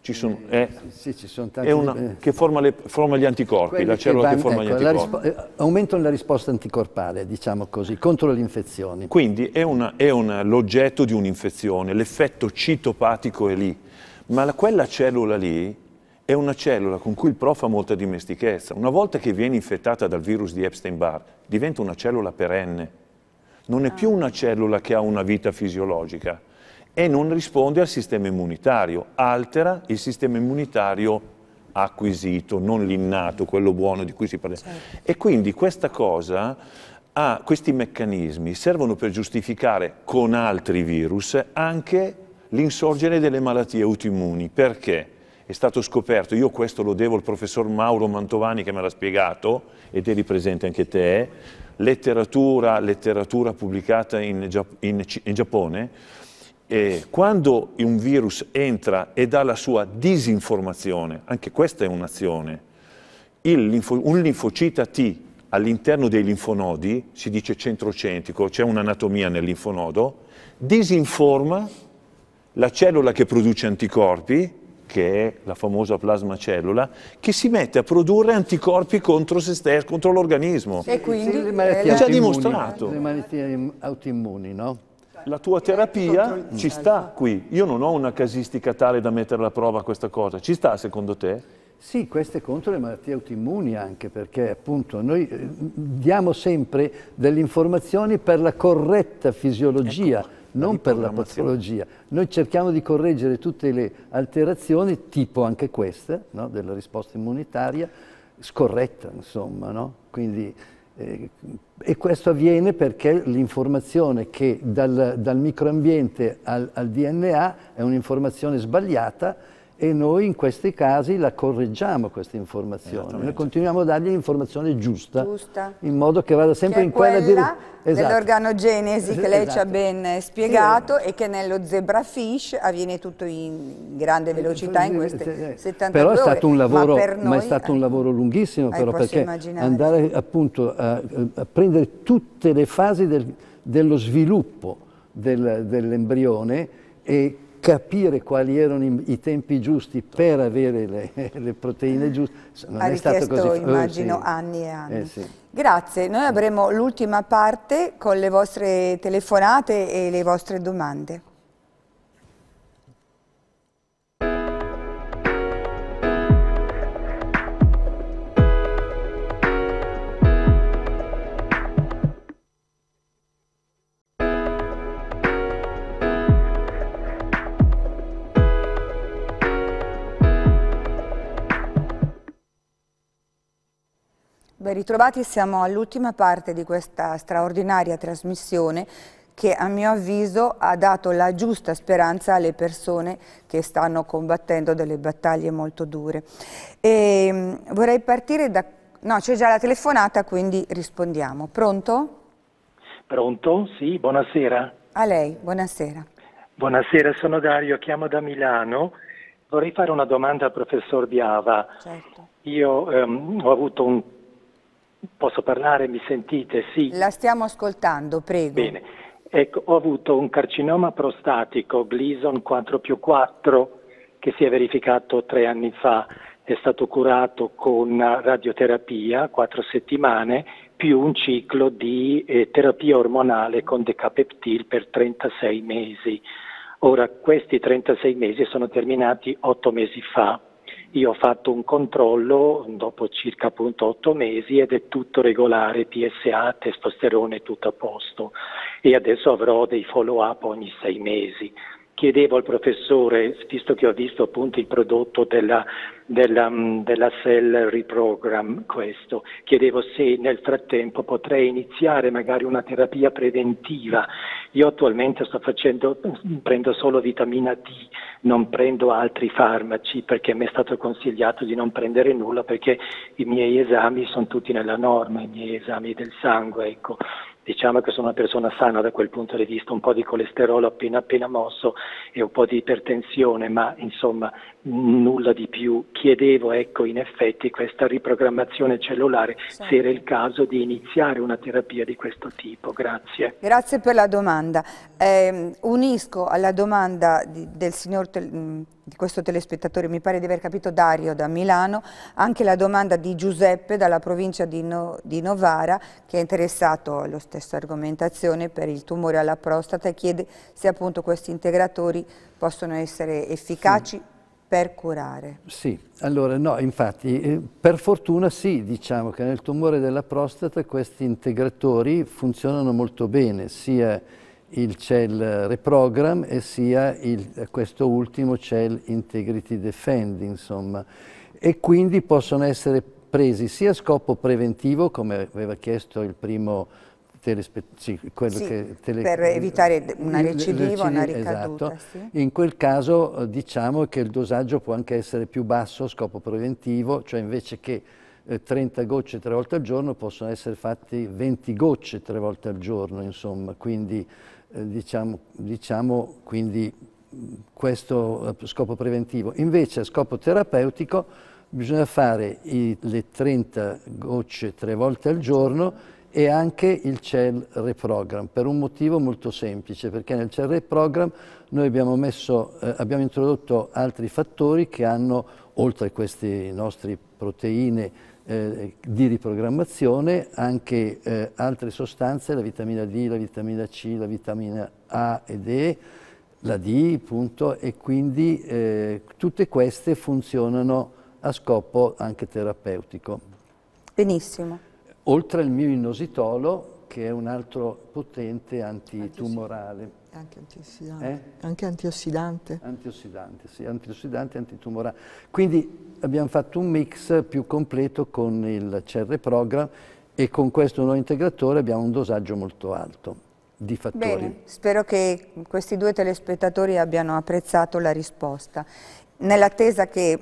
Ci sono, è, eh, eh, sì, ci sono tanti, una, eh. che forma, le, forma, gli anticorpi, Quelli la cellula che, va, che forma ecco, gli anticorpi. aumentano la risposta anticorpale, diciamo così, contro le infezioni. Quindi è, una, è una, l'oggetto di un'infezione, l'effetto citopatico è lì, ma la, quella cellula lì è una cellula con cui il prof ha molta dimestichezza. Una volta che viene infettata dal virus di Epstein-Barr, diventa una cellula perenne. Non è più ah. una cellula che ha una vita fisiologica e non risponde al sistema immunitario, altera il sistema immunitario acquisito, non l'innato, quello buono di cui si parla. Certo. E quindi questa cosa, ah, questi meccanismi servono per giustificare con altri virus anche l'insorgere delle malattie autoimmuni. Perché? è stato scoperto, io questo lo devo al professor Mauro Mantovani che me l'ha spiegato, ed eri presente anche te, letteratura, letteratura pubblicata in, in, in Giappone, e quando un virus entra e dà la sua disinformazione, anche questa è un'azione, linfo, un linfocita T all'interno dei linfonodi, si dice centrocentrico, c'è un'anatomia nel linfonodo, disinforma la cellula che produce anticorpi che è la famosa plasmacellula, che si mette a produrre anticorpi contro se stesso, contro l'organismo. E quindi le malattie è già dimostrato. Le malattie autoimmuni, no? La tua terapia ci sta qui. Io non ho una casistica tale da mettere alla prova questa cosa. Ci sta secondo te? Sì, è contro le malattie autoimmuni anche perché appunto noi eh, diamo sempre delle informazioni per la corretta fisiologia. Ecco non per la patologia. Noi cerchiamo di correggere tutte le alterazioni, tipo anche questa, no? della risposta immunitaria, scorretta, insomma. No? Quindi, eh, e questo avviene perché l'informazione che dal, dal microambiente al, al DNA è un'informazione sbagliata e noi in questi casi la correggiamo questa informazione, noi continuiamo a dargli l'informazione giusta, giusta, in modo che vada sempre che in quella, quella direzione. Esatto. Dell'organogenesi che lei esatto. ci ha esatto. ben spiegato sì. e che nello zebrafish avviene tutto in grande eh, velocità in queste 72 però è stato Un lavoro, ma, noi, ma è stato un lavoro eh, lunghissimo però perché immaginare. andare appunto a, a, prendere tutte le fasi del, dello sviluppo del, dell'embrione e capire quali erano i, i tempi giusti per avere le, le proteine giuste non ha è stato così oh, immagino oh, sì. anni e anni. Eh, sì. Grazie, noi avremo l'ultima parte con le vostre telefonate e le vostre domande. Ben ritrovati, siamo all'ultima parte di questa straordinaria trasmissione che a mio avviso ha dato la giusta speranza alle persone che stanno combattendo delle battaglie molto dure. E ehm, vorrei partire da... No, c'è già la telefonata, quindi rispondiamo. Pronto? Pronto, sì, buonasera. A lei, buonasera. Buonasera, sono Dario, chiamo da Milano. Vorrei fare una domanda al professor Biava. Certo. Io ehm, ho avuto un Posso parlare? Mi sentite? Sì. La stiamo ascoltando, prego. Bene. Ecco, ho avuto un carcinoma prostatico Gleason 4 più 4 che si è verificato tre anni fa. È stato curato con radioterapia, quattro settimane, più un ciclo di eh, terapia ormonale con decapeptil per 36 mesi. Ora, questi 36 mesi sono terminati otto mesi fa io ho fatto un controllo dopo circa appunto 8 mesi ed è tutto regolare, PSA, testosterone, tutto a posto e adesso avrò dei follow up ogni 6 mesi chiedevo al professore, visto che ho visto appunto il prodotto della, della, mm, della Cell Reprogram, questo, chiedevo se nel frattempo potrei iniziare magari una terapia preventiva. Io attualmente sto facendo, mm, prendo solo vitamina D, non prendo altri farmaci perché mi è stato consigliato di non prendere nulla perché i miei esami sono tutti nella norma, i miei esami del sangue, ecco diciamo che sono una persona sana da quel punto di vista, un po' di colesterolo appena appena mosso e un po' di ipertensione, ma insomma nulla di più. Chiedevo ecco in effetti questa riprogrammazione cellulare sì. Certo. se era il caso di iniziare una terapia di questo tipo. Grazie. Grazie per la domanda. Eh, unisco alla domanda di, del signor Tel mm, di questo telespettatore, mi pare di aver capito Dario da Milano, anche la domanda di Giuseppe dalla provincia di, no, di Novara che è interessato alla stessa argomentazione per il tumore alla prostata e chiede se appunto questi integratori possono essere efficaci sì per curare? Sì, allora no, infatti eh, per fortuna sì, diciamo che nel tumore della prostata questi integratori funzionano molto bene, sia il CEL Reprogram e sia il, questo ultimo CEL Integrity Defend, insomma. E quindi possono essere presi sia a scopo preventivo, come aveva chiesto il primo sì, sì, tele... per evitare una recidiva, una ricaduta. Esatto. Sì. In quel caso eh, diciamo che il dosaggio può anche essere più basso a scopo preventivo, cioè invece che 30 eh, gocce tre volte al giorno possono essere fatti 20 gocce tre volte al giorno, insomma, quindi eh, diciamo, diciamo quindi questo eh, scopo preventivo. Invece a scopo terapeutico bisogna fare i, le 30 gocce tre volte al giorno e anche il CEL Reprogram per un motivo molto semplice perché nel CEL Reprogram noi abbiamo, messo, eh, abbiamo introdotto altri fattori che hanno oltre a queste nostre proteine eh, di riprogrammazione anche eh, altre sostanze, la vitamina D, la vitamina C, la vitamina A ed E, la D appunto, e quindi eh, tutte queste funzionano a scopo anche terapeutico. Benissimo. Oltre al mio inositolo, che è un altro potente antitumorale. Anche antiossidante. Eh? Anche antiossidante. Antiossidante, sì, antiossidante e antitumorale. Quindi abbiamo fatto un mix più completo con il CR Program e con questo nuovo integratore abbiamo un dosaggio molto alto di fattori. Bene, spero che questi due telespettatori abbiano apprezzato la risposta nell'attesa che,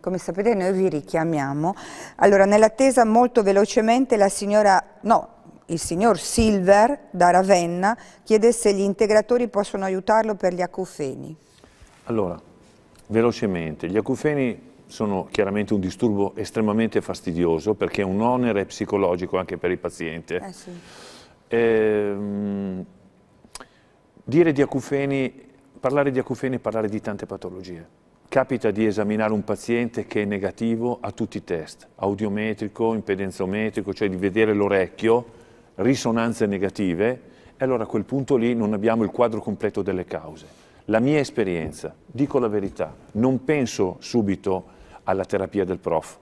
come sapete, noi vi richiamiamo. Allora, nell'attesa molto velocemente la signora, no, il signor Silver da Ravenna chiede se gli integratori possono aiutarlo per gli acufeni. Allora, velocemente, gli acufeni sono chiaramente un disturbo estremamente fastidioso perché è un onere psicologico anche per il paziente. Eh sì. ehm, dire di acufeni, parlare di acufeni è parlare di tante patologie. Capita di esaminare un paziente che è negativo a tutti i test, audiometrico, impedenzometrico, cioè di vedere l'orecchio risonanze negative, e allora a quel punto lì non abbiamo il quadro completo delle cause. La mia esperienza, dico la verità, non penso subito alla terapia del prof,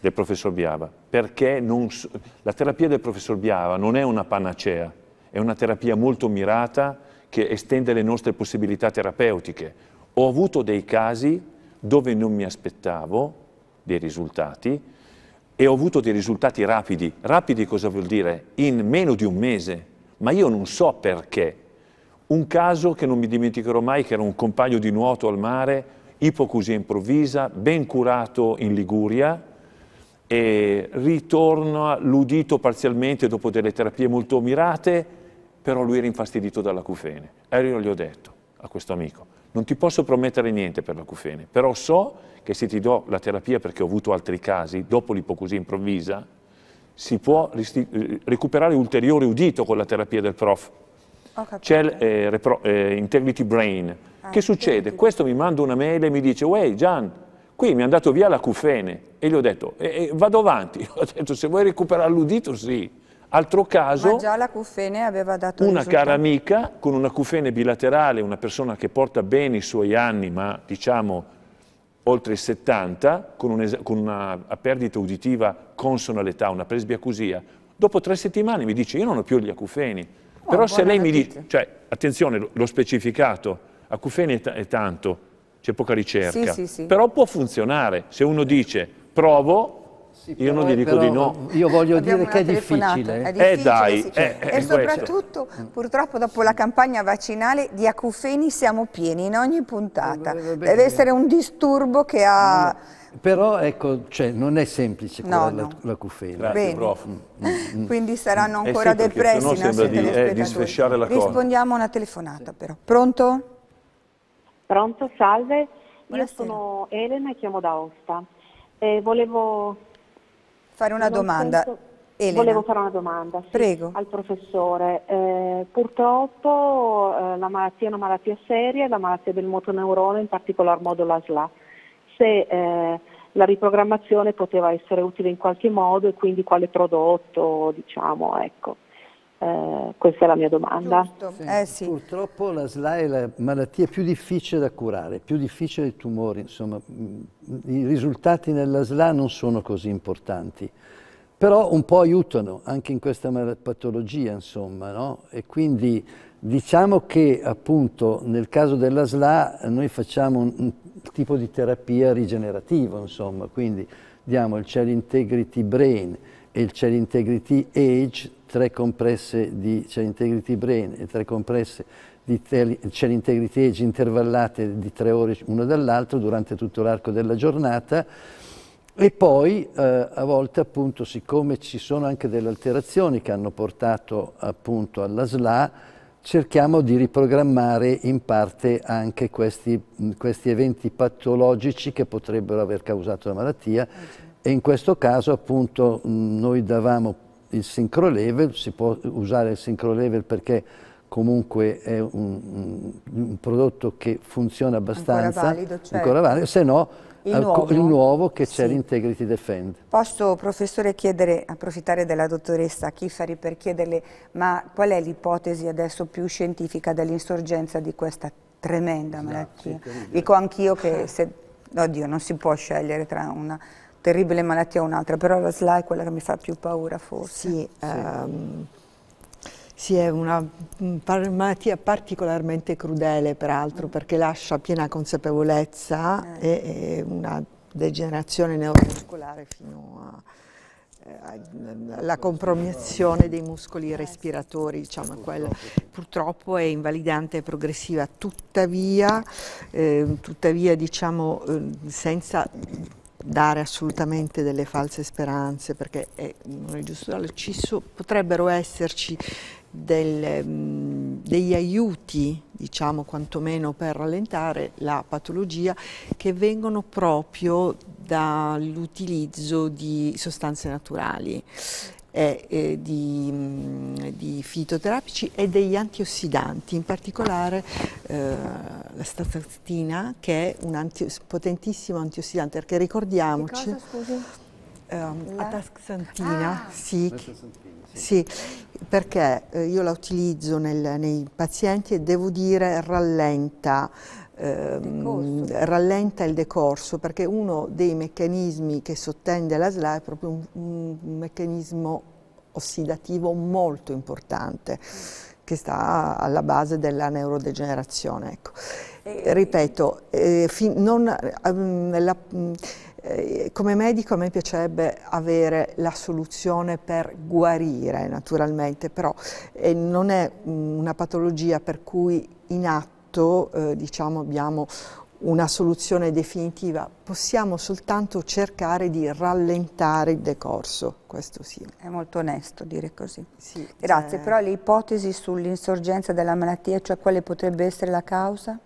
del professor Biava, perché non, la terapia del professor Biava non è una panacea, è una terapia molto mirata che estende le nostre possibilità terapeutiche. Ho avuto dei casi dove non mi aspettavo dei risultati, e ho avuto dei risultati rapidi. Rapidi cosa vuol dire? In meno di un mese, ma io non so perché. Un caso che non mi dimenticherò mai, che era un compagno di nuoto al mare, ipocusia improvvisa, ben curato in Liguria, e ritorna l'udito parzialmente dopo delle terapie molto mirate, però lui era infastidito dalla cufene. E io gli ho detto a questo amico, non ti posso promettere niente per l'acufene, però so che se ti do la terapia, perché ho avuto altri casi, dopo l'ipocusia improvvisa, si può eh, recuperare ulteriore udito con la terapia del prof. C'è eh, eh, Integrity Brain. Ah, che succede? Sì. Questo mi manda una mail e mi dice, Uè Gian, qui mi è andato via l'acufene. E gli ho detto, e, e, vado avanti. Io ho detto, se vuoi recuperare l'udito, sì. Altro caso, una cara amica con una cufene bilaterale, una persona che porta bene i suoi anni, ma diciamo oltre i 70, con, un con una perdita uditiva consona all'età, una presbiacusia, dopo tre settimane mi dice io non ho più gli acufeni. Oh, Però se lei notizia. mi dice, cioè attenzione, l'ho specificato, acufeni è, è tanto, c'è poca ricerca, sì, sì, sì. però può funzionare. Se uno dice provo, sì, io non gli dico di no. Io voglio dire che è difficile. È eh. Eh, difficile. Eh dai, sì. eh, e soprattutto, questo. purtroppo, dopo la campagna vaccinale di acufeni siamo pieni in ogni puntata. Deve essere un disturbo che ha... Mm. Però ecco, cioè, non è semplice no, no. l'acufeni. Grazie, prof. Mm, mm. mm. Quindi saranno eh ancora sì, depressi Non nostri di, eh, di sfesciare la cosa. Rispondiamo a una telefonata però. Pronto? Pronto, salve. Buonasera. Io sono Elena e chiamo da Osta. volevo fare una non domanda. Penso... Volevo fare una domanda sì, al professore. Eh, purtroppo eh, la malattia è una malattia seria, la malattia del motoneurone, in particolar modo la SLA. Se eh, la riprogrammazione poteva essere utile in qualche modo e quindi quale prodotto, diciamo, ecco. Eh, questa è la mia domanda. Sì, eh, sì. Purtroppo la SLA è la malattia più difficile da curare, più difficile dei tumori, insomma mm, i risultati nella SLA non sono così importanti, però un po' aiutano anche in questa patologia, insomma, no? E quindi diciamo che appunto nel caso della SLA noi facciamo un, un tipo di terapia rigenerativa, insomma, quindi diamo il Cell Integrity Brain e il Cell Integrity Age tre compresse di cell integrity brain e tre compresse di cell integrity age intervallate di tre ore una dall'altra durante tutto l'arco della giornata e poi eh, a volte appunto siccome ci sono anche delle alterazioni che hanno portato appunto alla SLA cerchiamo di riprogrammare in parte anche questi, questi eventi patologici che potrebbero aver causato la malattia eh, certo. e in questo caso appunto noi davamo il sincro level, si può usare il sincro level perché comunque è un, un prodotto che funziona abbastanza, ancora valido, certo. ancora valido se no il nuovo, il nuovo, che c'è sì. l'Integrity Defend. Posso, professore, chiedere, approfittare della dottoressa Chiffari per chiederle ma qual è l'ipotesi adesso più scientifica dell'insorgenza di questa tremenda esatto, malattia? Esatto, Dico anch'io che se... Oddio, non si può scegliere tra una terribile malattia o un'altra, però la SLA è quella che mi fa più paura forse. Sì, sì. Um, sì è una mm, malattia particolarmente crudele peraltro mm. perché lascia piena consapevolezza eh. e, e, una degenerazione neuromuscolare fino alla eh, mm, compromissione dei muscoli eh, respiratori, diciamo, quella, purtroppo è invalidante e progressiva, tuttavia, eh, tuttavia diciamo, ehm, senza dare assolutamente delle false speranze perché è, non è giusto ci so, potrebbero esserci del, mh, mm, degli aiuti, diciamo quantomeno per rallentare la patologia, che vengono proprio dall'utilizzo di sostanze naturali è, eh, di, mm, di, fitoterapici e degli antiossidanti, in particolare eh, la stazatina che è un anti potentissimo antiossidante, perché ricordiamoci... Cosa, scusi? Ehm, la taxantina, ah. sì, sì, perché eh, io la utilizzo nel, nei pazienti e devo dire rallenta ehm, rallenta il decorso perché uno dei meccanismi che sottende la SLA è proprio un, un meccanismo ossidativo molto importante che sta alla base della neurodegenerazione. Ecco. Eh, ripeto, eh, non, um, la, mm, eh, come medico a me piacerebbe avere la soluzione per guarire naturalmente, però eh, non è mm, una patologia per cui in atto quanto eh, diciamo, abbiamo una soluzione definitiva, possiamo soltanto cercare di rallentare il decorso, questo sì. È molto onesto dire così. Sì, Grazie, cioè però le ipotesi sull'insorgenza della malattia, cioè quale potrebbe essere la causa?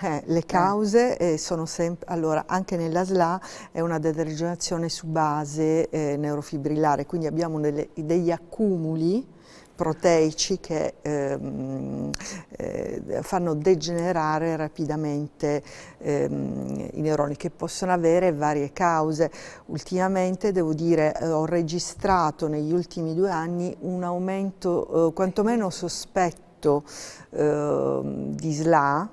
Eh, le eh. cause eh, sono sempre, allora anche nella SLA è una degenerazione su base eh, neurofibrillare, quindi abbiamo delle, degli accumuli proteici che ehm, eh, fanno degenerare rapidamente ehm, i neuroni che possono avere varie cause. Ultimamente devo dire eh, ho registrato negli ultimi due anni un aumento eh, quantomeno sospetto ehm, di SLA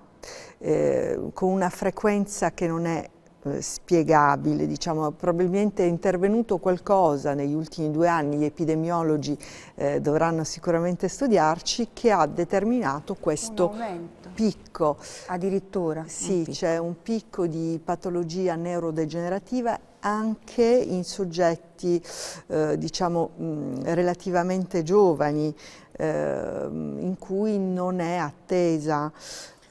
eh, con una frequenza che non è eh, spiegabile, diciamo, probabilmente è intervenuto qualcosa negli ultimi due anni, gli epidemiologi eh, dovranno sicuramente studiarci, che ha determinato questo picco. Addirittura? Sì, c'è un picco di patologia neurodegenerativa anche in soggetti eh, diciamo, mh, mm, relativamente giovani eh, in cui non è attesa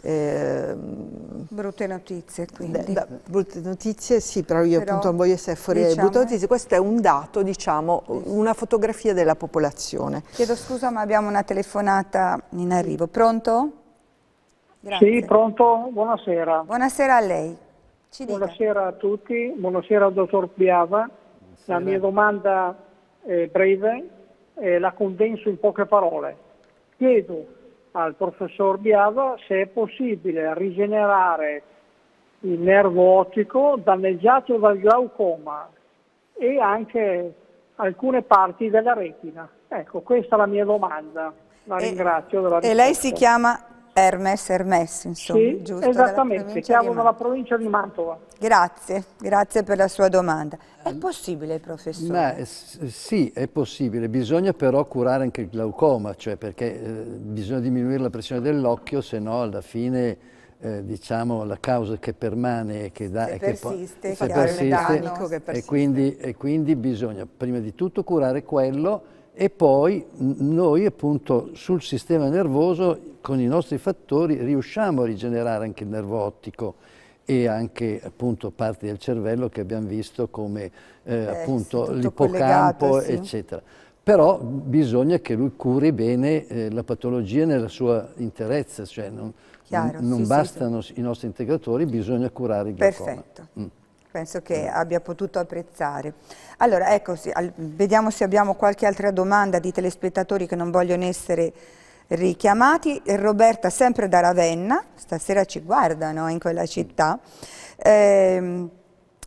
eh, brutte notizie quindi. Da, da, brutte notizie sì, però io però, appunto non voglio essere fuori diciamo, brutte eh. notizie, questo è un dato, diciamo, una fotografia della popolazione. Chiedo scusa ma abbiamo una telefonata in arrivo, pronto? Grazie. Sì, pronto, buonasera. Buonasera a lei. Ci buonasera a tutti, buonasera al dottor Piava. La mia domanda è eh, breve, eh, la condenso in poche parole. Chiedo al professor Biava se è possibile rigenerare il nervo ottico danneggiato dal glaucoma e anche alcune parti della retina. Ecco, questa è la mia domanda. La ringrazio. e, e lei si chiama Hermes, Hermes, insomma, sì, giusto? Esattamente, chiamano la provincia di Mantova. Grazie, grazie per la sua domanda. È eh, possibile, professore? Beh, sì, è possibile, bisogna però curare anche il glaucoma, cioè perché eh, bisogna diminuire la pressione dell'occhio, se no alla fine... Eh, diciamo la causa che permane e che, da, se persiste, che, persiste, se persiste, che persiste. E, quindi, e quindi bisogna prima di tutto curare quello e poi noi appunto sul sistema nervoso con i nostri fattori riusciamo a rigenerare anche il nervo ottico e anche appunto parti del cervello che abbiamo visto come eh, eh, appunto l'ippocampo sì. eccetera. Però bisogna che lui curi bene eh, la patologia nella sua interezza, cioè non, Chiaro, non sì, bastano sì, i nostri integratori, bisogna curare il glaucoma. Perfetto. Mm penso che abbia potuto apprezzare. Allora, ecco, vediamo se abbiamo qualche altra domanda di telespettatori che non vogliono essere richiamati. Roberta, sempre da Ravenna, stasera ci guardano in quella città, eh,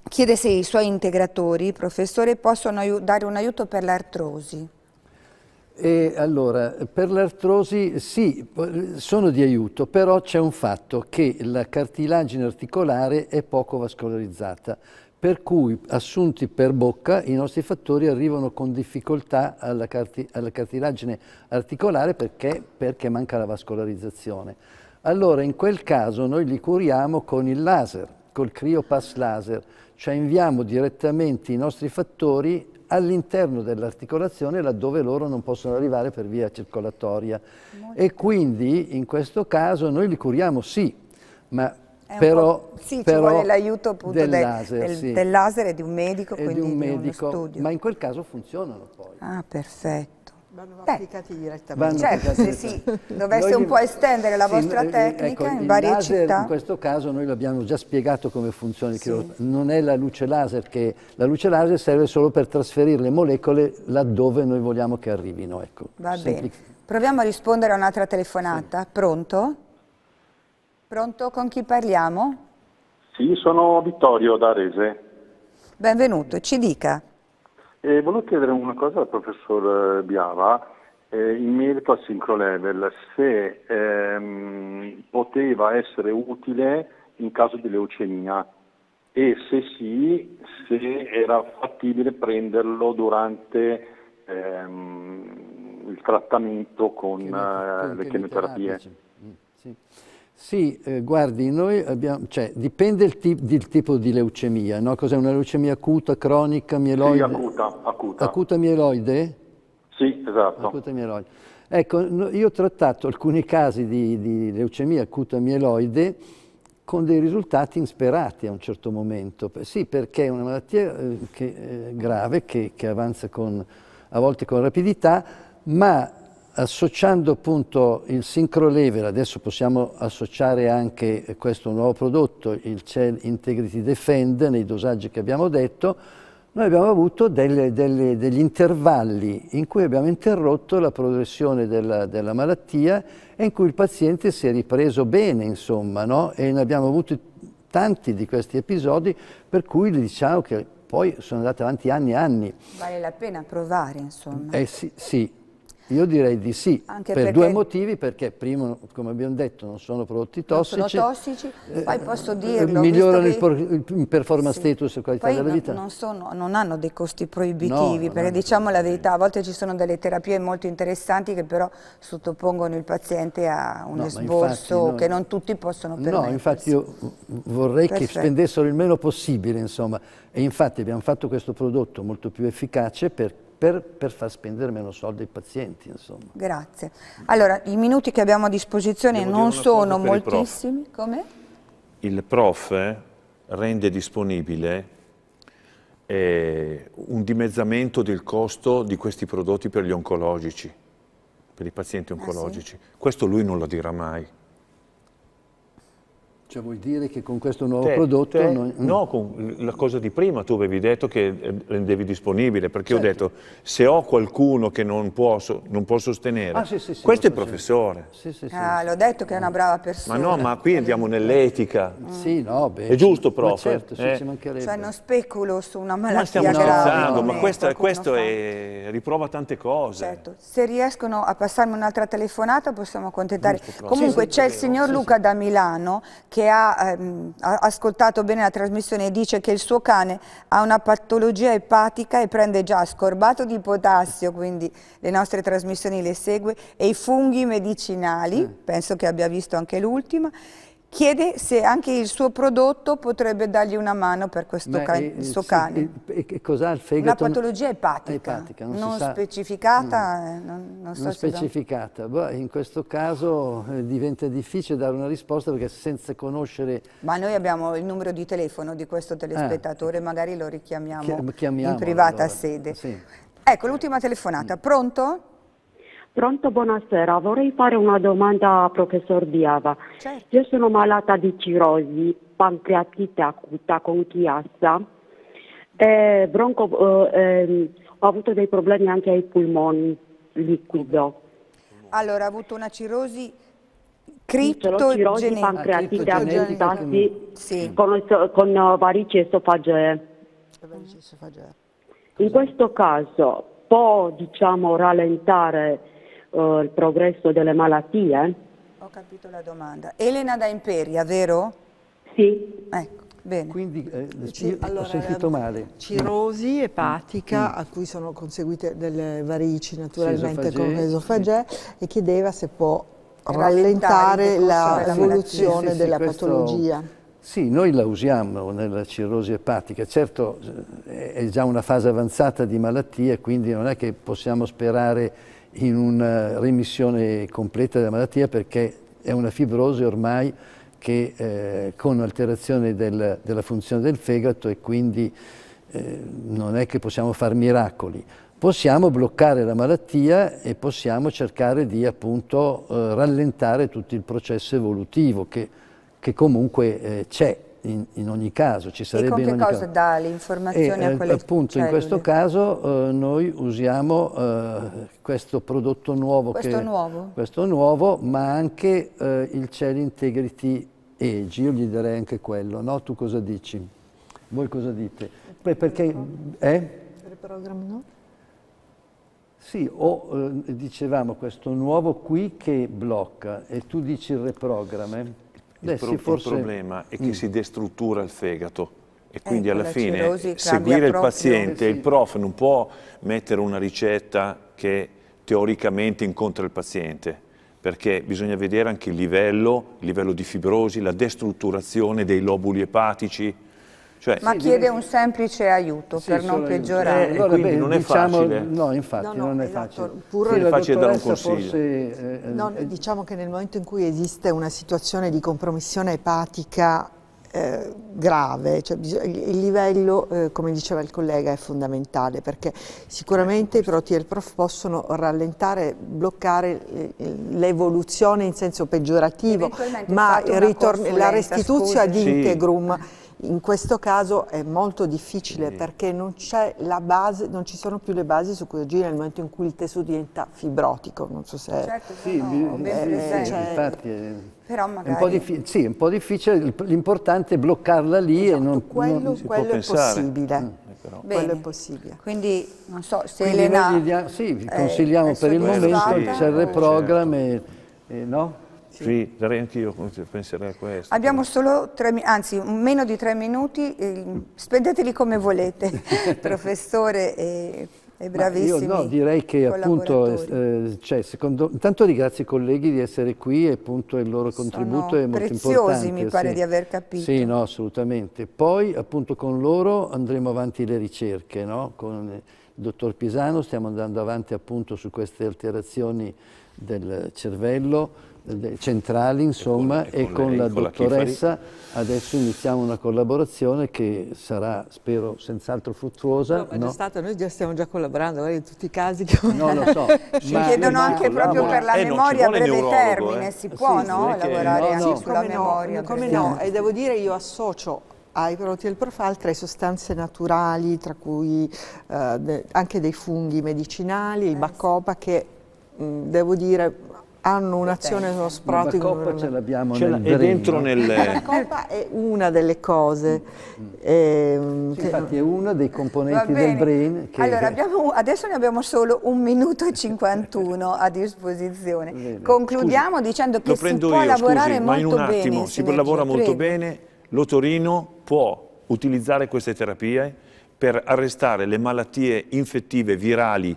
chiede se i suoi integratori, professore, possono dare un aiuto per l'artrosi. E allora, per l'artrosi sì, sono di aiuto, però c'è un fatto che la cartilagine articolare è poco vascolarizzata, per cui assunti per bocca i nostri fattori arrivano con difficoltà alla, carti alla cartilagine articolare perché, perché manca la vascolarizzazione. Allora in quel caso noi li curiamo con il laser, col criopass laser, cioè inviamo direttamente i nostri fattori all'interno dell'articolazione laddove loro non possono arrivare per via circolatoria. Molto. E quindi in questo caso noi li curiamo sì, ma però, sì, però ci vuole l'aiuto appunto del, del, laser, del, sì. del laser e di un medico, e quindi di un medico, di studio. Ma in quel caso funzionano poi. Ah, perfetto. Vanno Beh. applicati direttamente. Vanno certo, applicati se direttamente. si dovesse noi, un po' estendere la sì, vostra eh, eh, tecnica ecco, in varie laser, città. In questo caso noi l'abbiamo già spiegato come funziona sì. Non è la luce laser che la luce laser serve solo per trasferire le molecole laddove noi vogliamo che arrivino. Ecco. Va Semplic bene. Proviamo a rispondere a un'altra telefonata. Sì. Pronto? Pronto? Con chi parliamo? Sì, sono Vittorio D'Arese. Benvenuto, ci dica. E eh, volevo chiedere una cosa al professor eh, Biava eh, in merito al sincro level, se ehm, poteva essere utile in caso di leucemia e se sì, se era fattibile prenderlo durante ehm, il trattamento con eh, le chemioterapie. Mm, sì. Sì, eh, guardi, noi abbiamo, cioè, dipende il, tip, il tipo di leucemia, no? Cos'è una leucemia acuta, cronica, mieloide? Sì, acuta, acuta. Acuta mieloide? Sì, esatto. Acuta mieloide. Ecco, no, io ho trattato alcuni casi di, di leucemia acuta mieloide con dei risultati insperati a un certo momento. Sì, perché è una malattia eh, che, eh, grave che, che avanza con, a volte con rapidità, ma associando appunto il Syncro Lever, adesso possiamo associare anche questo nuovo prodotto, il Cell Integrity Defend, nei dosaggi che abbiamo detto, noi abbiamo avuto delle, delle, degli intervalli in cui abbiamo interrotto la progressione della, della, malattia e in cui il paziente si è ripreso bene, insomma, no? e ne abbiamo avuti tanti di questi episodi per cui diciamo che poi sono andati avanti anni e anni. Vale la pena provare, insomma. Eh sì, sì io direi di sì, Anche per due motivi, perché primo, come abbiamo detto, non sono prodotti tossici. Non sono tossici, eh, poi posso eh, dirlo. Migliorano il, il performance sì. status e qualità poi della vita. Non, sono, non, hanno dei costi proibitivi, no, perché diciamo la verità, a volte ci sono delle terapie molto interessanti che però sottopongono il paziente a un no, esborso noi, che non tutti possono permettersi. No, infatti io vorrei Perfetto. che spendessero il meno possibile, insomma. E infatti abbiamo fatto questo prodotto molto più efficace perché per, per, far spendere meno soldi ai pazienti. Insomma. Grazie. Allora, i minuti che abbiamo a disposizione Devo non sono moltissimi. Come? il prof eh, rende disponibile eh, un dimezzamento del costo di questi prodotti per gli oncologici, per i pazienti oncologici. Ah, sì? Questo lui non lo dirà mai. Cioè vuol dire che con questo nuovo te, prodotto... Te, non... Mm. No, con la cosa di prima tu avevi detto che eh, rendevi disponibile, perché certo. ho detto se ho qualcuno che non può, non può sostenere, ah, sì, sì, sì, questo è il professore. Ah, l'ho detto che è una mm. brava persona. Ma no, ma qui andiamo nell'etica. Mm. Sì, no, beh. È giusto, prof. Eh? certo, eh? ci mancherebbe. Cioè non speculo su una malattia Ma stiamo scherzando, ma questa, questo è... riprova tante cose. Certo, se riescono a passarmi un'altra telefonata possiamo accontentare. Giusto, Comunque c'è il signor Luca da Milano che che ha, ehm, ascoltato bene la trasmissione dice che il suo cane ha una patologia epatica e prende già scorbato di potassio, quindi le nostre trasmissioni le segue, e i funghi medicinali, mm. penso che abbia visto anche l'ultima, chiede se anche il suo prodotto potrebbe dargli una mano per questo Beh, eh, cane, il suo cane. E, e cos'ha il fegato? Una patologia epatica, epatica non, non specificata. No. Mm. Eh, non, non, so non specificata. Beh, in questo caso eh, diventa difficile dare una risposta perché senza conoscere... Ma noi abbiamo il numero di telefono di questo eh. telespettatore, ah. magari lo richiamiamo Chiam in privata allora. sede. Sì. Ecco, l'ultima telefonata. Mm. Pronto? Pronto, buonasera. Vorrei fare una domanda a professor Biava. Certo. Io sono malata di cirosi, pancreatite acuta con chiassa. Eh, bronco, eh, eh, ho avuto dei problemi anche ai pulmoni liquido. Allora, ha avuto una cirosi criptogenetica, pancreatite acuta, sì, sì. con, con eh, varici esofagee. In questo caso può diciamo, rallentare eh, il progresso delle malattie. Ho capito la domanda. Elena da Imperia, vero? Sì. Ecco. Bene. Quindi eh, ci, allora, ho ehm, sentito male. Cirosi mm. epatica mm. a cui sono conseguite delle varici naturalmente esofagee, con esofagea sì. e chiedeva se può rallentare l'evoluzione sì, sì, della questo, patologia. Sì, noi la usiamo nella cirrosi epatica, certo è già una fase avanzata di malattia, quindi non è che possiamo sperare in una eh, remissione completa della malattia perché è una fibrosi ormai che eh, con alterazione del, della funzione del fegato e quindi eh, non è che possiamo fare miracoli. Possiamo bloccare la malattia e possiamo cercare di appunto eh, rallentare tutto il processo evolutivo che, che comunque eh, c'è in, in, ogni caso, ci sarebbe e con che cosa caso. dà l'informazione a eh, quelle Appunto, cellule. in cioè, questo caso eh, noi usiamo eh, questo prodotto nuovo, questo, che, nuovo. questo nuovo, ma anche eh, il Cell Integrity Age, io gli darei anche quello, no? Tu cosa dici? Voi cosa dite? Beh, perché... Eh? Reprogram no? Sì, o eh, dicevamo questo nuovo qui che blocca e tu dici il reprogram, eh? Beh, il, pro sì, forse... il, problema è che mm. si destruttura il fegato e eh, quindi ecco, alla fine seguire il paziente, sì. il prof non può mettere una ricetta che teoricamente incontra il paziente, perché bisogna vedere anche il livello, il livello di fibrosi, la destrutturazione dei lobuli epatici, cioè, Ma chiede un semplice aiuto sì, per non peggiorare. Eh, allora, beh, non è diciamo, facile. No, infatti, no, no, non è esatto. facile. Pur sì, è facile dare un consiglio. Forse, eh, eh, no, eh, diciamo che nel momento in cui esiste una situazione di compromissione epatica eh, grave, cioè, il livello, eh, come diceva il collega, è fondamentale perché sicuramente i proti del prof possono rallentare, bloccare l'evoluzione in senso peggiorativo, ma la restituzione ad integrum sì. In questo caso è molto difficile Quindi. perché non, c'è la base, non, ci sono più le basi su cui agire nel momento in cui il tessuto diventa fibrotico. Non so se... Certo, eh, infatti... Eh, è... Però magari... È sì, è un po' difficile, l'importante è bloccarla lì esatto, e non... Quello, non... quello è possibile. Mm, eh, però. Quello è possibile. Quindi, non so, se Quindi Elena... Dia... sì, vi consigliamo eh, per il momento il CR certo. Program e, e no? Sì, sì sarei anch'io, penserei a questo. Abbiamo solo tre, anzi, meno di tre minuti, eh, spendeteli come volete, professore. E Bravissimo. io no, direi che appunto, eh, cioè, secondo, intanto ringrazio i colleghi di essere qui e appunto il loro contributo Sono è molto preziosi, importante. preziosi mi pare sì. di aver capito. Sì, no, assolutamente. Poi appunto con loro andremo avanti le ricerche, no? Con il dottor Pisano stiamo andando avanti appunto su queste alterazioni del cervello, centrali insomma e con, e con, e con la, con la dottoressa la adesso iniziamo una collaborazione che sarà spero senz'altro fruttuosa no, no? Stato, noi già stiamo già collaborando in tutti i casi che... no lo so ci chiedono ma, anche ma, proprio per la eh, memoria a breve termine eh. si può sì, no? lavorare no, anche sulla memoria come no e devo dire io associo ai prodotti del Profal tre sostanze naturali tra cui eh, anche dei funghi medicinali il eh, bacopa che devo dire hanno un'azione sullo sprotico. Ma la coppa ce l'abbiamo nel È dentro nel... La coppa è una delle cose. Mm. Ehm, sì, che... Infatti è uno dei componenti del brain. Che... Allora, abbiamo, adesso ne abbiamo solo un minuto e 51 a disposizione. Bene. Concludiamo scusi, dicendo che si può io, lavorare scusi, molto bene. ma in un attimo, bene, si lavora lavorare prego. molto bene. L'otorino può utilizzare queste terapie per arrestare le malattie infettive virali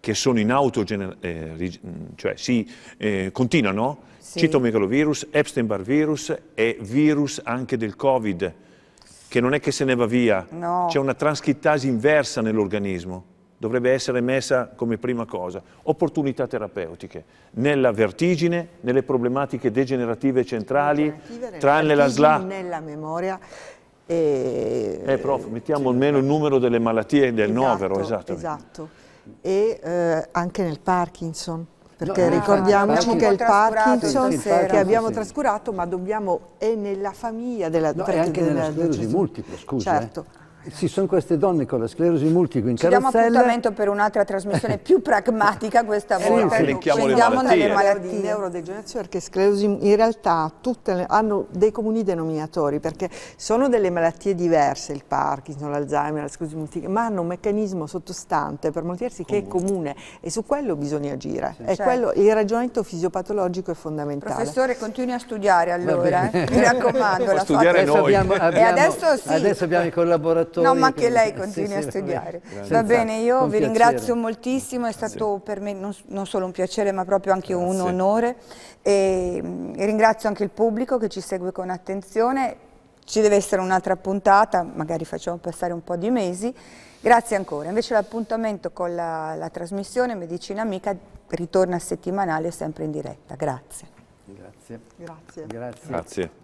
che sono in auto, eh, mm, cioè si eh, continuano, sì. citomegalovirus, Epstein-Barr virus e virus anche del Covid, che non è che se ne va via, no. c'è una transcrittasi inversa nell'organismo, dovrebbe essere messa come prima cosa. Opportunità terapeutiche, nella vertigine, nelle problematiche degenerative centrali, tranne la SLA. Nella memoria. E... Eh, prof, mettiamo almeno il numero delle malattie del esatto, novero, esatto. Esatto e eh, anche nel Parkinson perché no, ricordiamoci che è il Parkinson, sì, che abbiamo sì. trascurato, ma dobbiamo, è nella famiglia della... No, è anche della, nella sclerosi multipla, scusa. Certo, sì, sono queste donne con la sclerosi multipla in Ci carrozzelle. diamo appuntamento per un'altra trasmissione più pragmatica questa volta. Sì, Elenchiamo le malattie. malattie. di neurodegenerazione perché sclerosi in realtà tutte le, hanno dei comuni denominatori perché sono delle malattie diverse, il Parkinson, l'Alzheimer, la sclerosi multipla, ma hanno un meccanismo sottostante per molti versi che è comune e su quello bisogna agire. Sì, certo. quello, il ragionamento fisiopatologico è fondamentale. Professore, continui a studiare allora, eh? mi raccomando. la studiare noi. Abbiamo, abbiamo, adesso, sì. adesso abbiamo i collaboratori attori. No, ma che lei eh, continui a studiare. Va bene, io vi ringrazio moltissimo, è stato per me non, solo un piacere, ma proprio anche un onore. E mm, ringrazio anche il pubblico che ci segue con attenzione. Ci deve essere un'altra puntata, magari facciamo passare un po' di mesi. Grazie ancora. Invece l'appuntamento con la, la, trasmissione Medicina Amica ritorna settimanale sempre in diretta. Grazie. Grazie. Grazie. Grazie. Grazie.